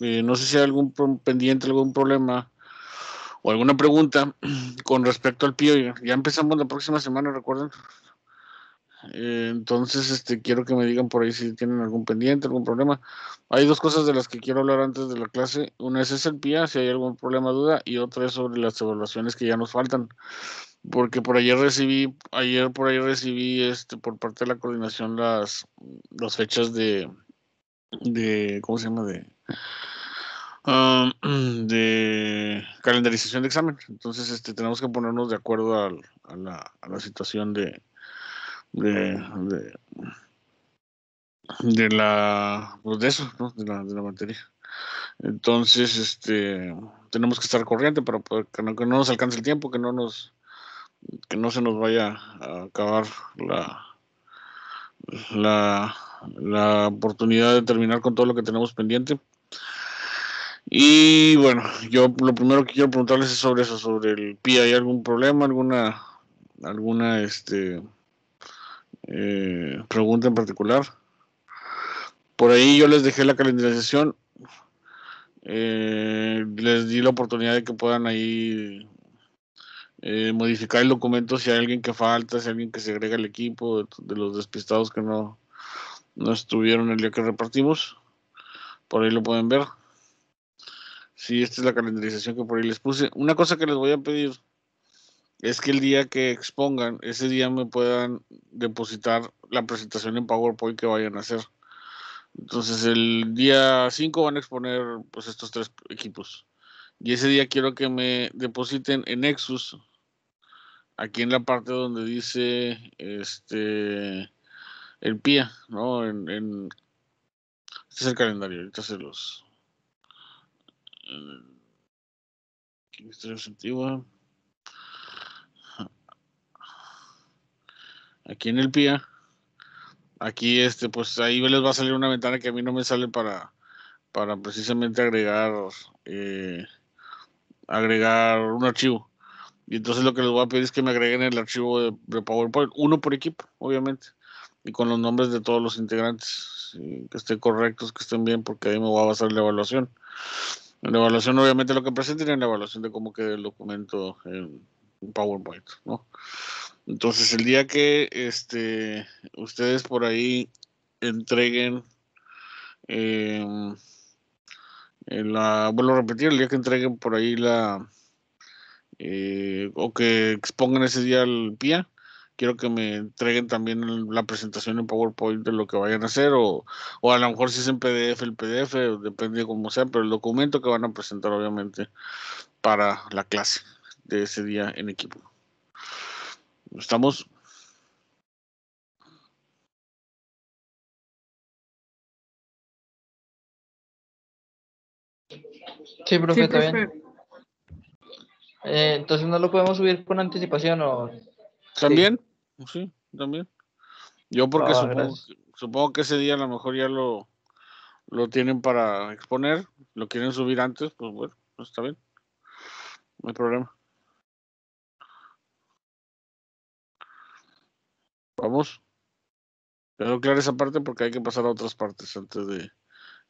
Eh, no sé si hay algún pendiente, algún problema o alguna pregunta con respecto al PIO. Ya empezamos la próxima semana, recuerden. Eh, entonces, este, quiero que me digan por ahí si tienen algún pendiente, algún problema. Hay dos cosas de las que quiero hablar antes de la clase. Una es, el PIA, si hay algún problema, duda, y otra es sobre las evaluaciones que ya nos faltan. Porque por ayer recibí, ayer por ahí recibí este, por parte de la coordinación las, las fechas de, de, ¿cómo se llama? De, Ah, de calendarización de examen. Entonces, este, tenemos que ponernos de acuerdo a, la, situación de, de, de, la, pues de eso, ¿no? de, la, de la materia. Entonces, este, tenemos que estar corriente para que, no, que no nos alcance el tiempo, que no nos, que no se nos vaya a acabar la, la, la oportunidad de terminar con todo lo que tenemos pendiente. Y bueno, yo lo primero que quiero preguntarles es sobre eso, sobre el PI. ¿Hay algún problema, alguna, alguna este, eh, pregunta en particular? Por ahí yo les dejé la calendarización. Eh, les di la oportunidad de que puedan ahí eh, modificar el documento si hay alguien que falta, si hay alguien que se agrega al equipo, de, de los despistados que no, no estuvieron el día que repartimos. Por ahí lo pueden ver. Sí, esta es la calendarización que por ahí les puse. Una cosa que les voy a pedir es que el día que expongan, ese día me puedan depositar la presentación en PowerPoint que vayan a hacer. Entonces el día 5 van a exponer pues estos tres equipos. Y ese día quiero que me depositen en Nexus, aquí en la parte donde dice este el PIA, ¿no? en es el calendario, ahorita se los. Eh, aquí en el PIA. Aquí, este, pues ahí les va a salir una ventana que a mí no me sale para, para precisamente agregar, eh, agregar un archivo. Y entonces lo que les voy a pedir es que me agreguen el archivo de PowerPoint, uno por equipo, obviamente, y con los nombres de todos los integrantes que estén correctos, que estén bien, porque ahí me voy a basar la evaluación. la evaluación, obviamente, lo que presenten en la evaluación de cómo queda el documento en PowerPoint, ¿no? Entonces, el día que este, ustedes por ahí entreguen, em, la, vuelvo a repetir, el día que entreguen por ahí la, eh, o que expongan ese día el PIA, quiero que me entreguen también la presentación en PowerPoint de lo que vayan a hacer, o, a lo mejor si es en PDF, el PDF, depende de cómo sea, pero el documento que van a presentar, obviamente, para la clase de ese día en equipo. ¿Estamos? Sí, profe, está bien. Eh, entonces no lo podemos subir con anticipación o... ¿También? Pues sí, también. Yo porque ah, supongo, que ese día a lo mejor ya lo, lo tienen para exponer, lo quieren subir antes, pues bueno, pues está bien. No hay problema. Vamos. Quiero claro esa parte porque hay que pasar a otras partes antes de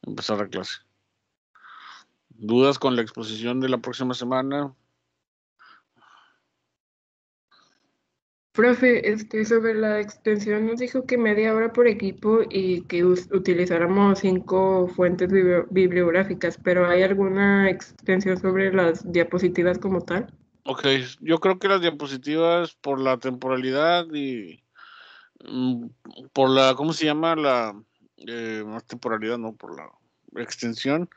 empezar la clase. ¿Dudas con la exposición de la próxima semana? Profe, este, sobre la extensión nos dijo que media hora por equipo y que utilizáramos cinco fuentes bibliográficas, pero ¿hay alguna extensión sobre las diapositivas como tal? Ok, yo creo que las diapositivas por la temporalidad y mm, por la, ¿cómo se llama? La eh, temporalidad, ¿no? Por la extensión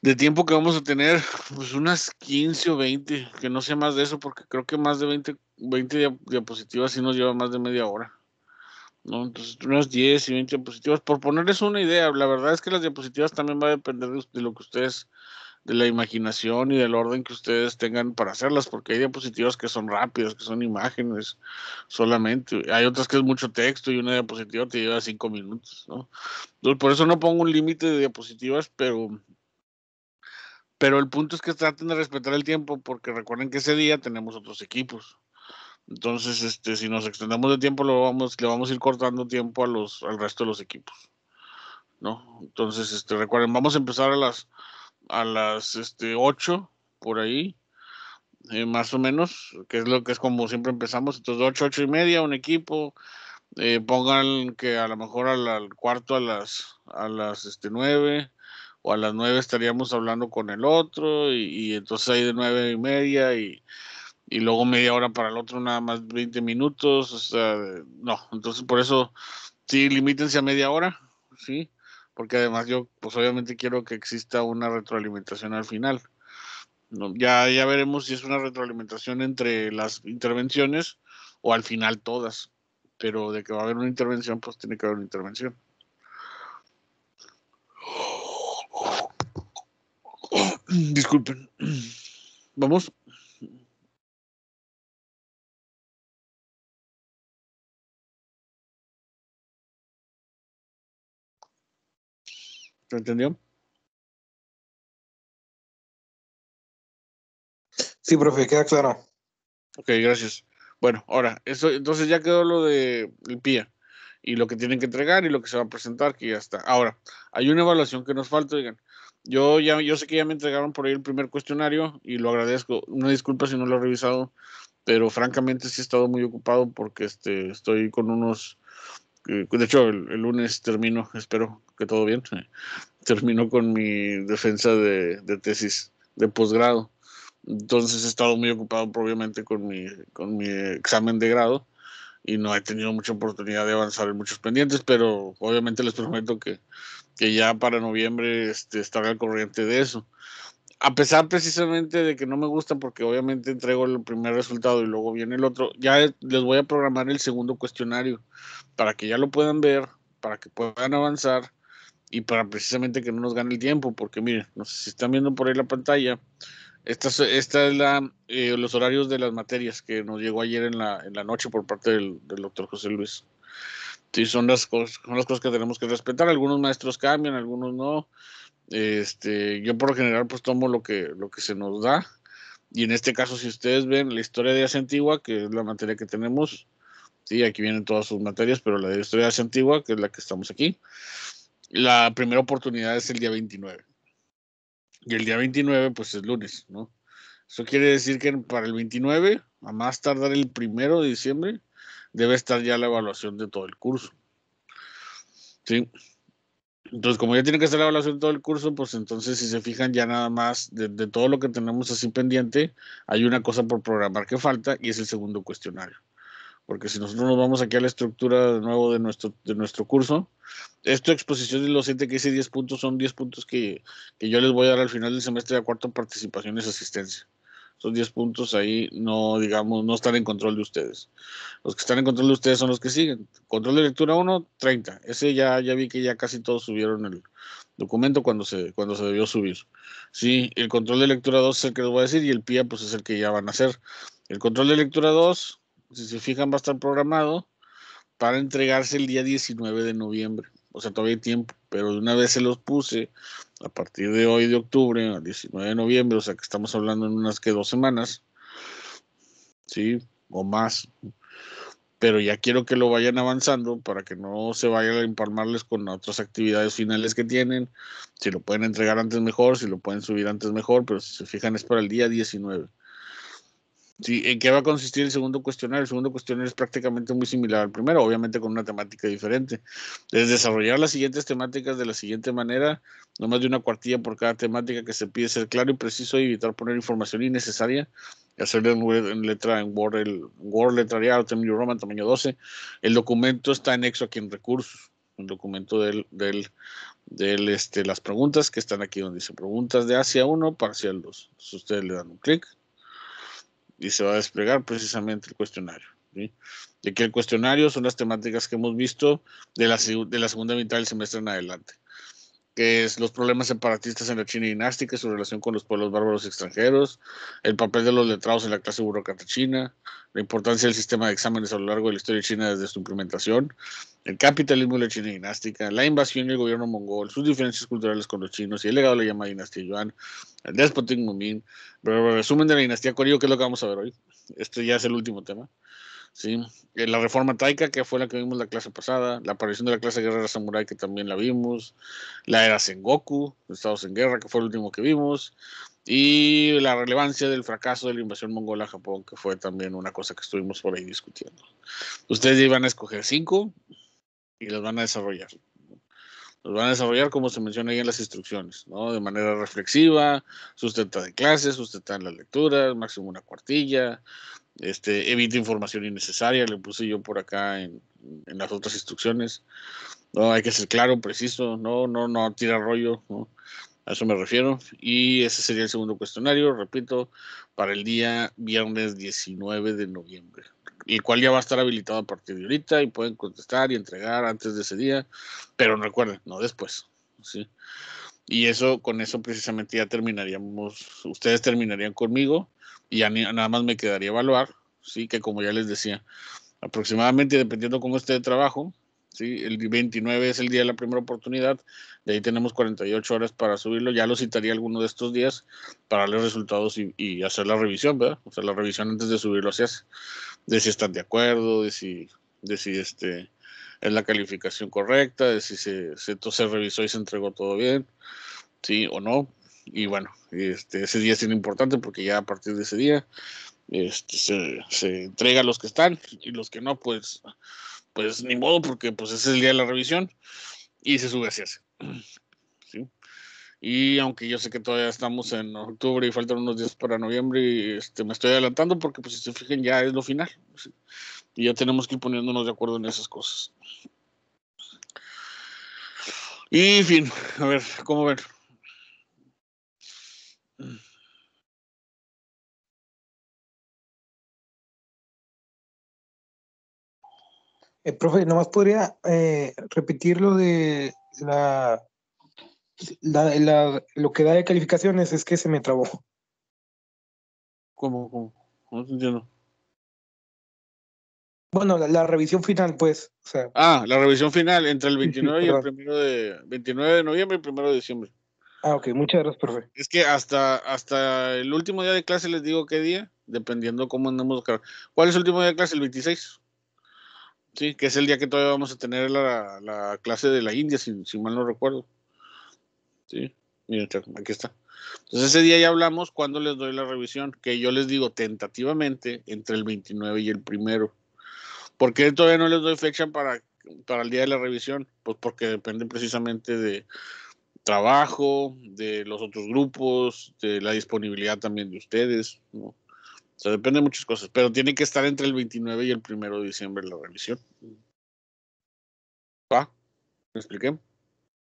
de tiempo que vamos a tener, pues unas 15 o 20, que no sea más de eso, porque creo que más de 20, 20 diapositivas sí nos lleva más de media hora. ¿no? Entonces, unas 10 y 20 diapositivas. Por ponerles una idea, la verdad es que las diapositivas también va a depender de lo que ustedes de la imaginación y del orden que ustedes tengan para hacerlas, porque hay diapositivas que son rápidas, que son imágenes solamente. Hay otras que es mucho texto y una diapositiva te lleva cinco minutos, ¿no? por eso no pongo un límite de diapositivas, pero, pero el punto es que traten de respetar el tiempo, porque recuerden que ese día tenemos otros equipos. Entonces, este, si nos extendemos de tiempo, lo vamos, le vamos a ir cortando tiempo a los, al resto de los equipos. ¿No? Entonces, este, recuerden, vamos a empezar a las a las este, 8 por ahí, eh, más o menos, que es lo que es como siempre empezamos. Entonces, 8, 8 y media, un equipo. Eh, pongan que a lo mejor al, cuarto a las, a las este, 9 o a las 9 estaríamos hablando con el otro y, entonces ahí de 9 y media y, y luego media hora para el otro, nada más 20 minutos. O sea, no, entonces por eso sí, limítense a media hora, sí porque además yo pues obviamente quiero que exista una retroalimentación al final. ya, ya veremos si es una retroalimentación entre las intervenciones o al final todas, pero de que va a haber una intervención, pues tiene que haber una intervención. Disculpen. Vamos. ¿Me entendió? Sí, profe, queda claro. Ok, gracias. Bueno, ahora, eso, entonces ya quedó lo de el PIA y lo que tienen que entregar y lo que se va a presentar, que ya está. Ahora, hay una evaluación que nos falta, digan. Yo ya, yo sé que ya me entregaron por ahí el primer cuestionario y lo agradezco. Una disculpa si no lo he revisado, pero francamente sí he estado muy ocupado porque este, estoy con unos, eh, de hecho el lunes termino, espero todo bien. Termino con mi defensa de, tesis de posgrado. Entonces he estado muy ocupado, obviamente, con mi, con mi examen de grado y no he tenido mucha oportunidad de avanzar en muchos pendientes, pero obviamente les prometo que, que ya para noviembre este, estaré al corriente de eso. A pesar precisamente de que no me gusta porque obviamente entrego el primer resultado y luego viene el otro, ya les voy a programar el segundo cuestionario para que ya lo puedan ver, para que puedan avanzar y para precisamente que no nos gane el tiempo, porque miren, no sé si están viendo por ahí la pantalla, esta, esta es la, eh, los horarios de las materias que nos llegó ayer en la, en la noche por parte del, doctor José Luis. Sí, son las, cosas, son las cosas que tenemos que respetar. Algunos maestros cambian, algunos no. Este, yo por lo general pues tomo lo que, lo que se nos da. Y en este caso, si ustedes ven la historia de Asia Antigua, que es la materia que tenemos, sí, aquí vienen todas sus materias, pero la de historia de Asia Antigua, que es la que estamos aquí, la primera oportunidad es el día 29. Y el día 29, pues es lunes, ¿no? Eso quiere decir que para el 29, a más tardar el primero de diciembre, debe estar ya la evaluación de todo el curso. ¿Sí? Entonces, como ya tiene que estar la evaluación de todo el curso, pues entonces, si se fijan, ya nada más de todo lo que tenemos así pendiente, hay una cosa por programar que falta y es el segundo cuestionario porque si nosotros nos vamos aquí a la estructura de nuevo de nuestro, de nuestro curso, esta exposición de los 7 que hice 10 puntos son 10 puntos que, que, yo les voy a dar al final del semestre de cuarto participación y asistencia. Esos 10 puntos ahí no, digamos, no están en control de ustedes. Los que están en control de ustedes son los que siguen. Control de lectura 1, 30. Ese ya, ya vi que ya casi todos subieron el documento cuando se, cuando se debió subir. Sí, el control de lectura 2 es el que les voy a decir y el PIA pues es el que ya van a hacer. El control de lectura 2 si se fijan, va a estar programado para entregarse el día 19 de noviembre. O sea, todavía hay tiempo, pero de una vez se los puse a partir de hoy de octubre, al 19 de noviembre, o sea que estamos hablando en unas que dos semanas, ¿sí? O más. Pero ya quiero que lo vayan avanzando para que no se vayan a empalmarles con otras actividades finales que tienen. Si lo pueden entregar antes mejor, si lo pueden subir antes mejor, pero si se fijan es para el día 19. ¿en qué va a consistir el segundo cuestionario? El segundo cuestionario es prácticamente muy similar al primero, obviamente con una temática diferente. Es desarrollar las siguientes temáticas de la siguiente manera, no más de una cuartilla por cada temática que se pide ser claro y preciso y evitar poner información innecesaria, hacerlo en, letra en Word, el Word letrariado, tamaño Roman, tamaño 12. El documento está anexo aquí en recursos, un documento del, del, del este, las preguntas que están aquí donde dice preguntas de hacia 1, parcial 2. Si ustedes le dan un clic y se va a desplegar precisamente el cuestionario. De que el cuestionario son las temáticas que hemos visto de la segunda mitad del semestre en adelante que es los problemas separatistas en la China dinástica, su relación con los pueblos bárbaros extranjeros, el papel de los letrados en la clase burocrata china, la importancia del sistema de exámenes a lo largo de la historia china desde su implementación, el capitalismo de la China dinástica, la invasión del gobierno mongol, sus diferencias culturales con los chinos y el legado de la llamada dinastía Yuan, el despotismo Ming, pero resumen de la dinastía Koryo, que es lo que vamos a ver hoy. Este ya es el último tema. ¿sí? Eh, la reforma taika, que fue la que vimos la clase pasada, la aparición de la clase guerrera samurai, que también la vimos, la era Sengoku, Estados en Guerra, que fue el último que vimos, y la relevancia del fracaso de la invasión mongola a Japón, que fue también una cosa que estuvimos por ahí discutiendo. Ustedes iban a escoger cinco y las van a desarrollar los van a desarrollar como se menciona ahí en las instrucciones, ¿no? De manera reflexiva, sustenta de clases, sustenta en las lecturas, máximo una cuartilla, este, evita información innecesaria, le puse yo por acá en, las otras instrucciones. No, hay que ser claro, preciso, no, no, no tira rollo, A eso me refiero. Y ese sería el segundo cuestionario, repito, para el día viernes 19 de noviembre, el cual ya va a estar habilitado a partir de ahorita y pueden contestar y entregar antes de ese día, pero recuerden, no después. Y eso, con eso precisamente ya terminaríamos, ustedes terminarían conmigo y ya nada más me quedaría evaluar, sí, que como ya les decía, aproximadamente dependiendo cómo esté de trabajo, sí, el 29 es el día de la primera oportunidad, de ahí tenemos 48 horas para subirlo, ya lo citaría alguno de estos días para los resultados y, hacer la revisión, ¿verdad? O sea, la revisión antes de subirlo hacia de si están de acuerdo, de si, de si este, es la calificación correcta, de si se, se, se revisó y se entregó todo bien, sí o no y bueno, este, ese día es importante porque ya a partir de ese día este, se, entrega a los que están y los que no, pues, pues ni modo porque pues ese es el día de la revisión y se sube hacia ¿sí? Y aunque yo sé que todavía estamos en octubre y faltan unos días para noviembre, este, me estoy adelantando porque pues si se fijan ya es lo final y ya tenemos que ir poniéndonos de acuerdo en esas cosas. Y fin, a ver, ¿cómo ver? Eh, profe, nomás podría eh, repetir lo de la, lo que da de calificaciones, es que se me trabó. ¿Cómo? ¿Cómo? te entiendo. Bueno, la, revisión final, pues. Ah, la revisión final entre el 29 y el de 29 de noviembre y el 1 de diciembre. Ah, ok, muchas gracias, profe. Es que hasta, hasta el último día de clase les digo qué día, dependiendo cómo andamos. ¿Cuál es el último día de clase? El 26. Sí, que es el día que todavía vamos a tener la, clase de la India, si, mal no recuerdo. Sí, mira, aquí está. Entonces ese día ya hablamos cuando les doy la revisión, que yo les digo tentativamente entre el 29 y el primero. ¿Por qué todavía no les doy fecha para, para el día de la revisión? Pues porque depende precisamente de trabajo, de los otros grupos, de la disponibilidad también de ustedes, ¿no? O sea, depende de muchas cosas, pero tiene que estar entre el 29 y el 1 de diciembre la revisión. ¿Va? ¿Me expliqué?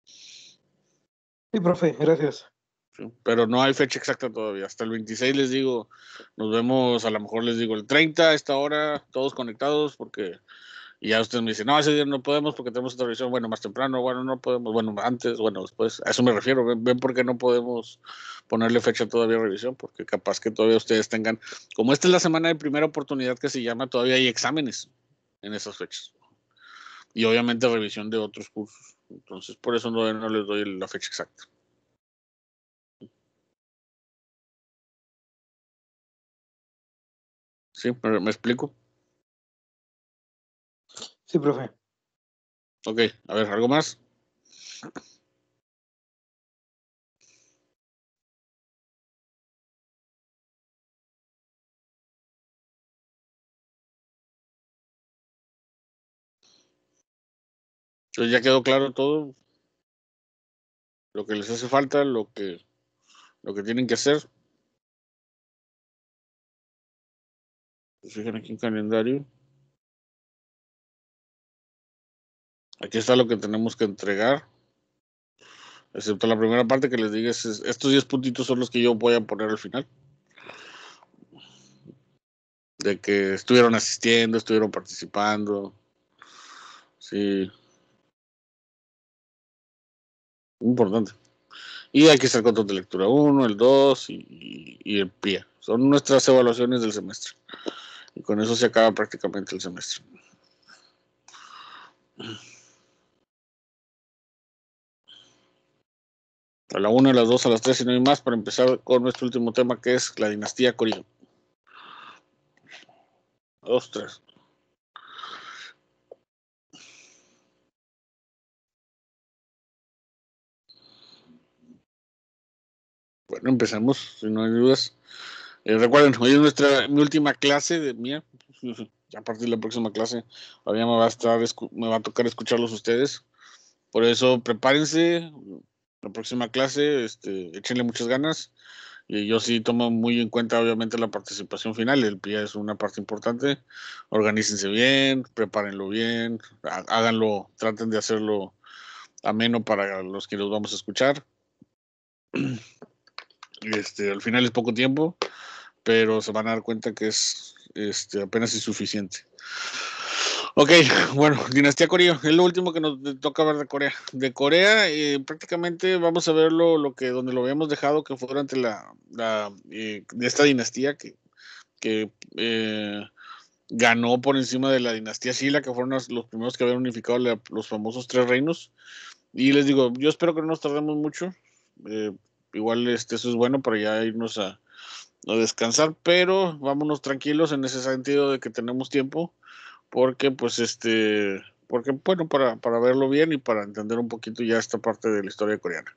Sí, profe, gracias. pero no hay fecha exacta todavía. Hasta el 26 les digo, nos vemos, a lo mejor les digo el 30 a esta hora, todos conectados, porque y ya ustedes me dicen, no, ese día no podemos porque tenemos otra revisión, bueno, más temprano, bueno, no podemos, bueno, antes, bueno, después, a eso me refiero, ven, por qué no podemos ponerle fecha todavía revisión, porque capaz que todavía ustedes tengan, como esta es la semana de primera oportunidad que se llama, todavía hay exámenes en esas fechas. Y obviamente revisión de otros cursos. Entonces, por eso no, no les doy la fecha exacta. ¿Sí? me explico? Sí, profe. Ok, a ver, ¿algo más? Entonces pues ya quedó claro todo. Lo que les hace falta, lo que, lo que tienen que hacer. Pues Fijan aquí en calendario. Aquí está lo que tenemos que entregar. Excepto la primera parte que les dije. estos 10 puntitos son los que yo voy a poner al final. De que estuvieron asistiendo, estuvieron participando. Sí. Importante. Y aquí está el control de lectura 1, el 2 y, el PIA. Son nuestras evaluaciones del semestre. Y con eso se acaba prácticamente el semestre. a la una, a las dos, a las tres, y no hay más para empezar con nuestro último tema que es la dinastía dos, tres. Bueno, empezamos, si no hay dudas. Eh, recuerden, hoy es nuestra mi última clase de mía. A partir de la próxima clase, todavía me va a estar me va a tocar escucharlos ustedes. Por eso prepárense, próxima clase, este, échenle muchas ganas. Y yo sí tomo muy en cuenta, obviamente, la participación final. El PIA es una parte importante. Organícense bien, prepárenlo bien, háganlo, traten de hacerlo ameno para los que los vamos a escuchar. Este, al final es poco tiempo, pero se van a dar cuenta que es este, apenas insuficiente. Ok, bueno, Dinastía Corea, es lo último que nos toca ver de Corea. De Corea, eh, prácticamente vamos a ver lo, que, donde lo habíamos dejado, que fue durante la, de eh, esta dinastía que, eh, ganó por encima de la dinastía Sila, que fueron los, primeros que habían unificado los famosos tres reinos. Y les digo, yo espero que no nos tardemos mucho. Eh, igual este, eso es bueno para ya irnos a, a descansar, pero vámonos tranquilos en ese sentido de que tenemos tiempo porque pues este, porque bueno, para, para verlo bien y para entender un poquito ya esta parte de la historia coreana.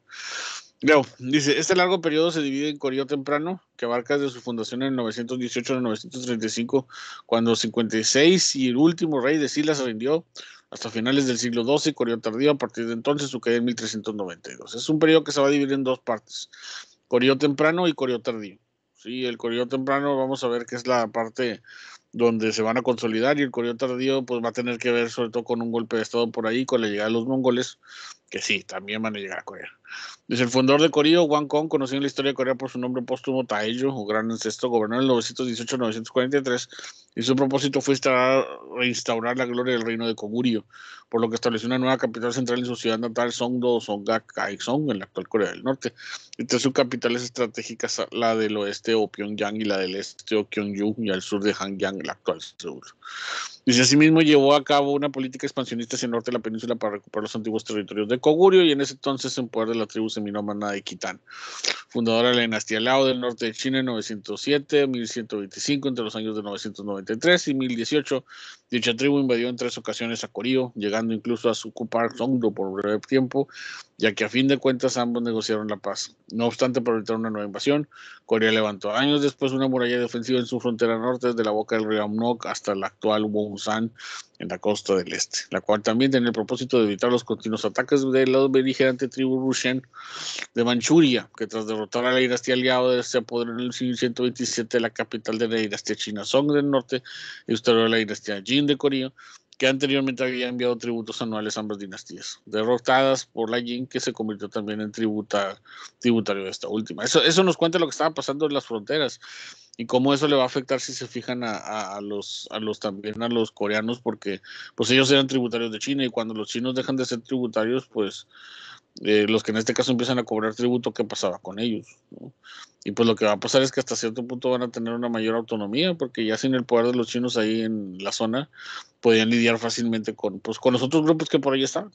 Leo, dice, este largo periodo se divide en coreo temprano, que abarca desde su fundación en 918 a 935, cuando 56 y el último rey de Sila se rindió, hasta finales del siglo XII, coreo tardío, a partir de entonces su caída en 1392. Es un periodo que se va a dividir en dos partes, coreo temprano y coreo tardío. Sí, el coreo temprano vamos a ver que es la parte donde se van a consolidar y el coreo tardío pues va a tener que ver sobre todo con un golpe de estado por ahí, con la llegada de los mongoles, que sí, también van a llegar a Corea. Desde el fundador de Corea, Wang Kong, conocido en la historia de Corea por su nombre póstumo Taeyo, o gran ancestro, gobernó en 918-943 y su propósito fue instaurar la gloria del reino de Goguryeo, por lo que estableció una nueva capital central en su ciudad natal, Songdo Songgak Kaesong, en la actual Corea del Norte. Entre sus capitales estratégicas, la del oeste o Pyongyang y la del este o y al sur de Hangyang, el la actual Seúl. Dice, asimismo llevó a cabo una política expansionista hacia el norte de la península para recuperar los antiguos territorios de Goguryeo y en ese entonces en poder de la tribu seminómana de Kitán, fundadora de la dinastía Lao del norte de China en 907, 1125, entre los años de 993 y 1018, Dicha tribu invadió en tres ocasiones a Corío, llegando incluso a su ocupar Songdo por breve tiempo, ya que a fin de cuentas ambos negociaron la paz. No obstante, para evitar una nueva invasión, Corea levantó años después una muralla defensiva en su frontera norte, desde la boca del río Amnok hasta la actual Wonsan, en la costa del este, la cual también tenía el propósito de evitar los continuos ataques de la beligerante tribu Rushen de Manchuria, que tras derrotar a la dinastía aliada se apoderó en el siglo 127 de la capital de la dinastía china Song del norte y usted la dinastía Jin de Corea que anteriormente había enviado tributos anuales a ambas dinastías, derrotadas por la Yin, que se convirtió también en tributa, tributario de esta última. Eso, eso nos cuenta lo que estaba pasando en las fronteras y cómo eso le va a afectar si se fijan a, los, a los también a los coreanos, porque pues ellos eran tributarios de China y cuando los chinos dejan de ser tributarios, pues eh, los que en este caso empiezan a cobrar tributo, ¿qué pasaba con ellos? Y pues lo que va a pasar es que hasta cierto punto van a tener una mayor autonomía, porque ya sin el poder de los chinos ahí en la zona, podían lidiar fácilmente con, pues, con los otros grupos que por ahí están.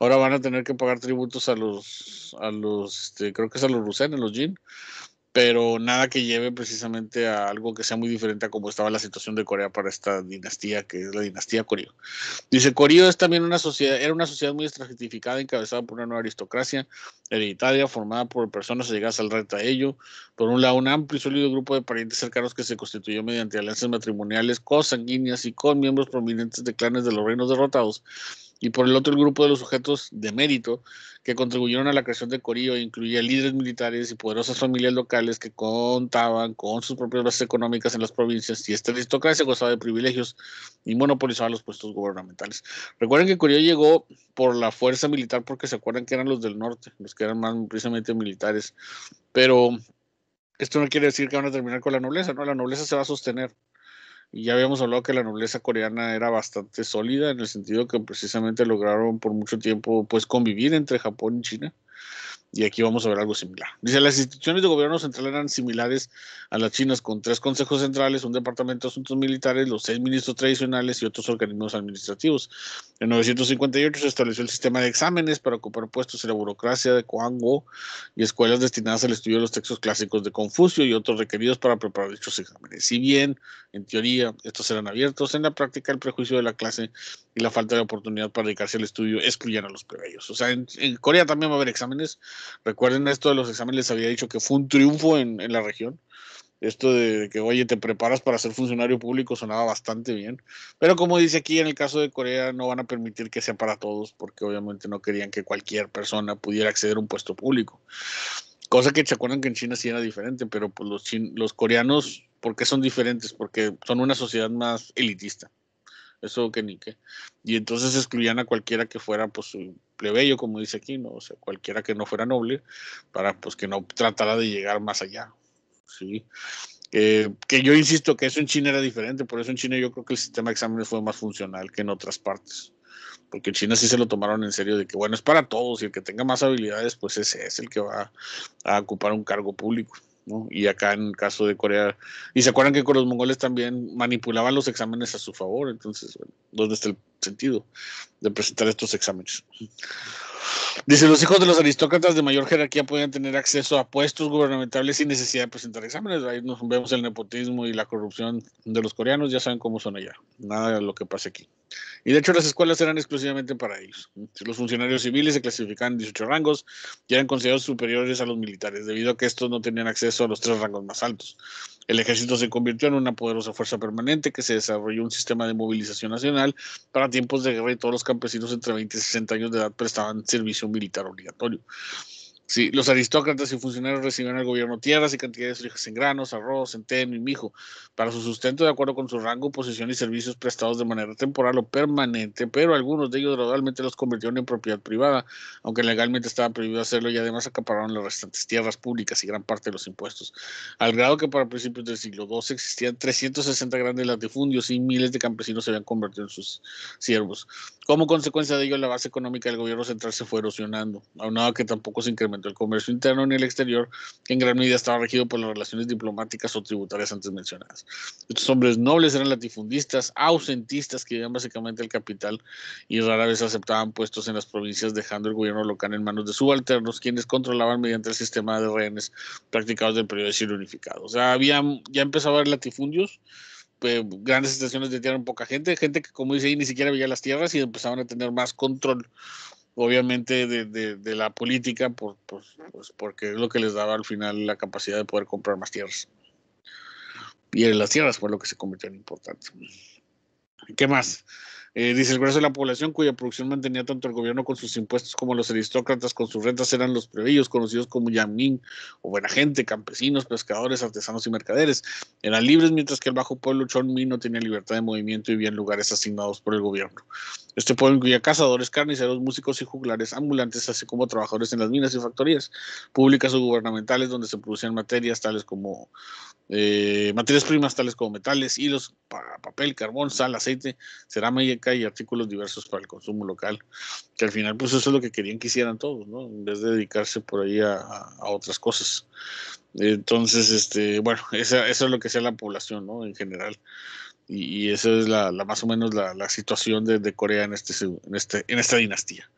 Ahora van a tener que pagar tributos a los, a los este, creo que es a los a los jin, pero nada que lleve precisamente a algo que sea muy diferente a como estaba la situación de Corea para esta dinastía, que es la dinastía Corio. Dice, Corio es también una sociedad, era una sociedad muy estratificada, encabezada por una nueva aristocracia hereditaria, formada por personas llegadas al reto a ello. Por un lado, un amplio y sólido grupo de parientes cercanos que se constituyó mediante alianzas matrimoniales, consanguíneas y con miembros prominentes de clanes de los reinos derrotados y por el otro el grupo de los sujetos de mérito que contribuyeron a la creación de Corillo, incluía líderes militares y poderosas familias locales que contaban con sus propias bases económicas en las provincias y esta aristocracia gozaba de privilegios y monopolizaba los puestos gubernamentales. Recuerden que Corillo llegó por la fuerza militar porque se acuerdan que eran los del norte, los que eran más precisamente militares, pero esto no quiere decir que van a terminar con la nobleza, ¿no? La nobleza se va a sostener y ya habíamos hablado que la nobleza coreana era bastante sólida en el sentido que precisamente lograron por mucho tiempo pues convivir entre Japón y China. Y aquí vamos a ver algo similar. Dice, las instituciones de gobierno central eran similares a las chinas, con tres consejos centrales, un departamento de asuntos militares, los seis ministros tradicionales y otros organismos administrativos. En 958 se estableció el sistema de exámenes para ocupar puestos en la burocracia de Wu y escuelas destinadas al estudio de los textos clásicos de Confucio y otros requeridos para preparar dichos exámenes. Si bien, en teoría, estos eran abiertos, en la práctica el prejuicio de la clase y la falta de oportunidad para dedicarse al estudio excluían a los plebeyos. O sea, en Corea también va a haber exámenes Recuerden esto de los exámenes, les había dicho que fue un triunfo en, la región. Esto de que, oye, te preparas para ser funcionario público sonaba bastante bien. Pero como dice aquí, en el caso de Corea no van a permitir que sea para todos, porque obviamente no querían que cualquier persona pudiera acceder a un puesto público. Cosa que se acuerdan que en China sí era diferente, pero pues, los, los coreanos, ¿por qué son diferentes? Porque son una sociedad más elitista. Eso que ni qué. Y entonces excluían a cualquiera que fuera, pues, bello, como dice aquí, ¿no? O sea, cualquiera que no fuera noble, para pues que no tratara de llegar más allá, eh, que yo insisto que eso en China era diferente, por eso en China yo creo que el sistema de exámenes fue más funcional que en otras partes, porque en China sí se lo tomaron en serio de que, bueno, es para todos y el que tenga más habilidades, pues ese es el que va a ocupar un cargo público. Y acá en el caso de Corea, y se acuerdan que con los mongoles también manipulaban los exámenes a su favor, entonces, ¿dónde está el sentido de presentar estos exámenes? Dice, los hijos de los aristócratas de mayor jerarquía podían tener acceso a puestos gubernamentales sin necesidad de presentar exámenes. Ahí nos vemos el nepotismo y la corrupción de los coreanos, ya saben cómo son allá. Nada de lo que pasa aquí. Y de hecho las escuelas eran exclusivamente para ellos. Los funcionarios civiles se clasificaban en 18 rangos y eran considerados superiores a los militares, debido a que estos no tenían acceso a los tres rangos más altos. El ejército se convirtió en una poderosa fuerza permanente que se desarrolló un sistema de movilización nacional para tiempos de guerra y todos los campesinos entre 20 y 60 años de edad prestaban servicio militar obligatorio. Sí, los aristócratas y funcionarios recibían al gobierno tierras y cantidades de en granos, arroz, centeno y mijo para su sustento de acuerdo con su rango, posición y servicios prestados de manera temporal o permanente, pero algunos de ellos gradualmente los convirtieron en propiedad privada, aunque legalmente estaba prohibido hacerlo y además acapararon las restantes tierras públicas y gran parte de los impuestos, al grado que para principios del siglo XII existían 360 grandes latifundios y miles de campesinos se habían convertido en sus siervos. Como consecuencia de ello, la base económica del gobierno central se fue erosionando, aunado que tampoco se incrementó el comercio interno en el exterior, que en gran medida estaba regido por las relaciones diplomáticas o tributarias antes mencionadas. Estos hombres nobles eran latifundistas, ausentistas, que vivían básicamente el capital y rara vez aceptaban puestos en las provincias, dejando el gobierno local en manos de subalternos, quienes controlaban mediante el sistema de rehenes practicados del periodo de siglo unificado. O sea, ya empezaba a haber latifundios, pues, grandes estaciones de tierra poca gente, gente que como dice ahí ni siquiera veía las tierras y empezaban a tener más control obviamente de, la política, por, pues porque es lo que les daba al final la capacidad de poder comprar más tierras. Y en las tierras fue lo que se convirtió en importante. ¿Qué más? Eh, dice el grueso de la población cuya producción mantenía tanto el gobierno con sus impuestos como los aristócratas con sus rentas eran los plebeyos conocidos como yamín o buena gente, campesinos, pescadores, artesanos y mercaderes. Eran libres mientras que el bajo pueblo chonmin no tenía libertad de movimiento y vivían en lugares asignados por el gobierno. Este pueblo incluía cazadores, carniceros, músicos y juglares ambulantes, así como trabajadores en las minas y factorías públicas o gubernamentales donde se producían materias tales como eh, materias primas tales como metales, hilos, papel, carbón, sal, aceite, cerámica y artículos diversos para el consumo local. Que al final, pues eso es lo que querían que hicieran todos, ¿no? En vez de dedicarse por ahí a, otras cosas. Entonces, este, bueno, eso es lo que sea la población, ¿no? En general. Y, esa es la, más o menos la, situación de, Corea en, este, en, este, en esta dinastía.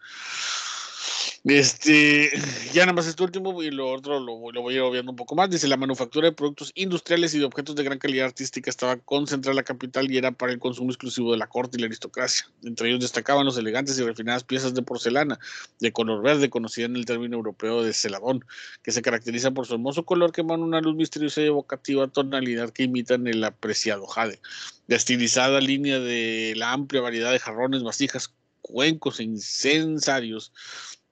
Este, ya nada más este último y lo otro lo, voy a ir obviando un poco más. Dice, la manufactura de productos industriales y de objetos de gran calidad artística estaba concentrada en la capital y era para el consumo exclusivo de la corte y la aristocracia. Entre ellos destacaban los elegantes y refinadas piezas de porcelana de color verde, conocida en el término europeo de celadón, que se caracteriza por su hermoso color que emana una luz misteriosa y evocativa tonalidad que imitan el apreciado jade. La estilizada línea de la amplia variedad de jarrones, vasijas, cuencos e incensarios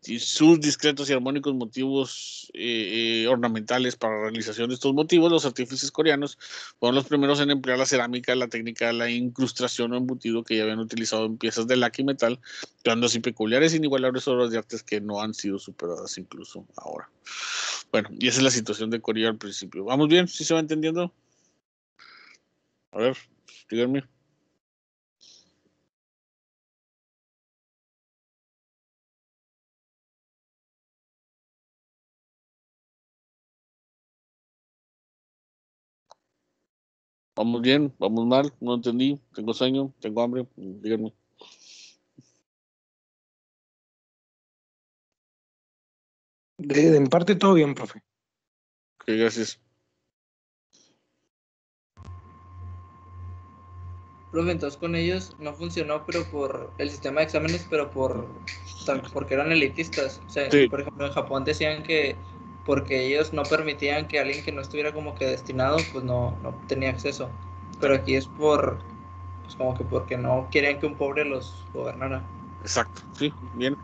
y sus discretos y armónicos motivos eh, eh, ornamentales para la realización de estos motivos, los artífices coreanos fueron los primeros en emplear la cerámica, la técnica de la incrustación o embutido que ya habían utilizado en piezas de laca y metal, creando así peculiares, e inigualables obras de artes que no han sido superadas incluso ahora. Bueno, y esa es la situación de Corea al principio. ¿Vamos bien? ¿Sí se va entendiendo? A ver, díganme. Vamos bien, vamos mal, no entendí, tengo sueño, tengo hambre, díganme. en parte todo bien, profe. Ok, gracias. Profe, entonces con ellos no funcionó, pero por el sistema de exámenes, pero por porque eran elitistas. O sea, por ejemplo, en Japón decían que porque ellos no permitían que alguien que no estuviera como que destinado, pues no, no tenía acceso. Pero aquí es por, pues como que porque no querían que un pobre los gobernara. Exacto, sí, bien.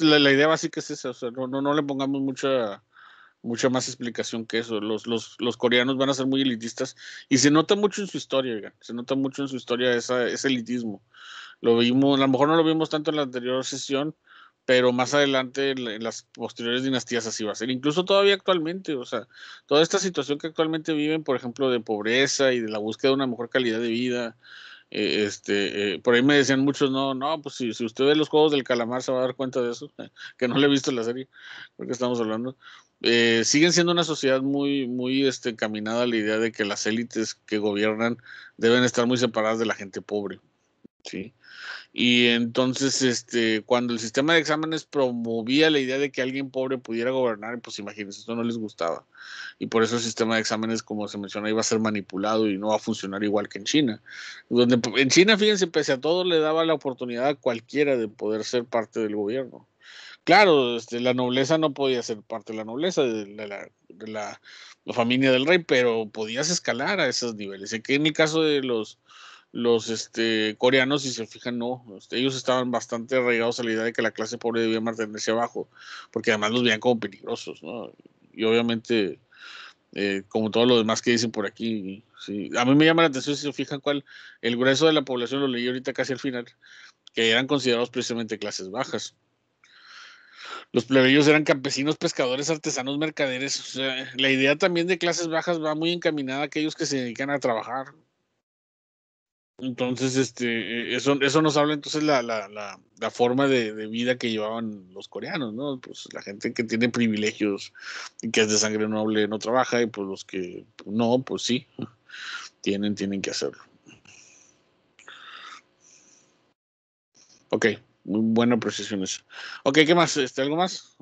La, la idea básica es esa, o sea, no, no, le pongamos mucha mucha más explicación que eso. Los, los, los, coreanos van a ser muy elitistas y se nota mucho en su historia, se nota mucho en su historia ese elitismo. Lo vimos, a lo mejor no lo vimos tanto en la anterior sesión, pero más adelante en las posteriores dinastías así va a ser, incluso todavía actualmente, o sea, toda esta situación que actualmente viven, por ejemplo, de pobreza y de la búsqueda de una mejor calidad de vida, eh, este, eh, por ahí me decían muchos, no, no, pues si, usted ve los juegos del calamar se va a dar cuenta de eso, que no le he visto la serie, porque estamos hablando. Eh, siguen siendo una sociedad muy, muy este, encaminada a la idea de que las élites que gobiernan deben estar muy separadas de la gente pobre, ¿sí? sí y entonces, este, cuando el sistema de exámenes promovía la idea de que alguien pobre pudiera gobernar, pues imagínense, esto no les gustaba. Y por eso el sistema de exámenes, como se menciona, iba a ser manipulado y no va a funcionar igual que en China. Donde en China, fíjense, pese a todo, le daba la oportunidad a cualquiera de poder ser parte del gobierno. Claro, este, la nobleza no podía ser parte de la nobleza, de la, familia del rey, pero podías escalar a esos niveles. que en el caso de los los este, coreanos, si se fijan, no. Este, ellos estaban bastante arraigados a la idea de que la clase pobre debía mantenerse abajo, porque además los veían como peligrosos, ¿no? Y obviamente, eh, como todo lo demás que dicen por aquí, sí. a mí me llama la atención, si se fijan, cuál el grueso de la población, lo leí ahorita casi al final, que eran considerados precisamente clases bajas. Los plebeyos eran campesinos, pescadores, artesanos, mercaderes. O sea, la idea también de clases bajas va muy encaminada a aquellos que se dedican a trabajar, entonces, este, eso, eso nos habla entonces la, la, la, la forma de, vida que llevaban los coreanos, ¿no? Pues la gente que tiene privilegios y que es de sangre noble no trabaja y pues los que no, pues sí, tienen, tienen que hacerlo. Ok, muy buena precisión eso. Ok, ¿qué más? Este, ¿Algo más?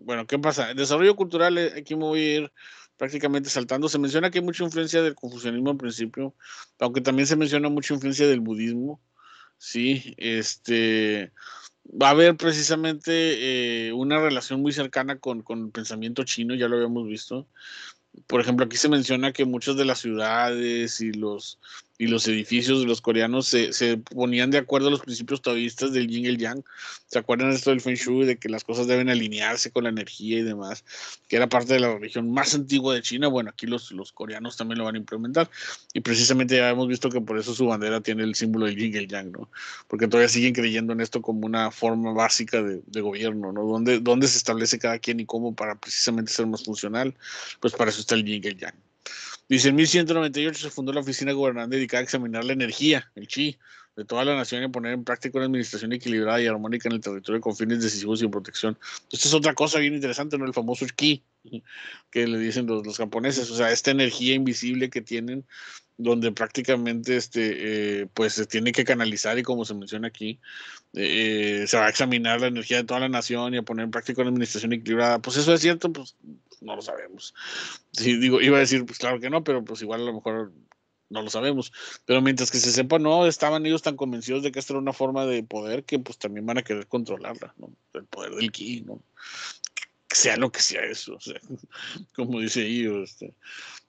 bueno, ¿qué pasa? desarrollo cultural, eh, aquí me voy a ir prácticamente saltando. Se menciona que hay mucha influencia del confucianismo en principio, aunque también se menciona mucha influencia del budismo. Sí, este va a haber precisamente eh, una relación muy cercana con, con, el pensamiento chino, ya lo habíamos visto. Por ejemplo, aquí se menciona que muchas de las ciudades y los y los edificios de los coreanos se, ponían de acuerdo a los principios taoístas del yin y el yang. ¿Se acuerdan de esto del Feng Shui, de que las cosas deben alinearse con la energía y demás? Que era parte de la religión más antigua de China. Bueno, aquí los, los coreanos también lo van a implementar. Y precisamente ya hemos visto que por eso su bandera tiene el símbolo del yin y el yang, ¿no? Porque todavía siguen creyendo en esto como una forma básica de, gobierno, ¿no? ¿Dónde, ¿Dónde se establece cada quien y cómo para precisamente ser más funcional? Pues para eso está el yin y el yang. Dice, en 1198 se fundó la oficina gubernamental dedicada a examinar la energía, el chi, de toda la nación y a poner en práctica una administración equilibrada y armónica en el territorio con fines decisivos y protección. Esto es otra cosa bien interesante, ¿no? El famoso chi, que le dicen los, japoneses, o sea, esta energía invisible que tienen, donde prácticamente, este, eh, pues, se tiene que canalizar y como se menciona aquí, eh, se va a examinar la energía de toda la nación y a poner en práctica una administración equilibrada. Pues eso es cierto, pues, no lo sabemos. Si digo, iba a decir, pues claro que no, pero pues igual a lo mejor no lo sabemos. Pero mientras que se sepa, no, estaban ellos tan convencidos de que esta era una forma de poder que pues también van a querer controlarla, ¿no? El poder del ki, ¿no? sea lo que sea eso, o sea, como dice ellos, este,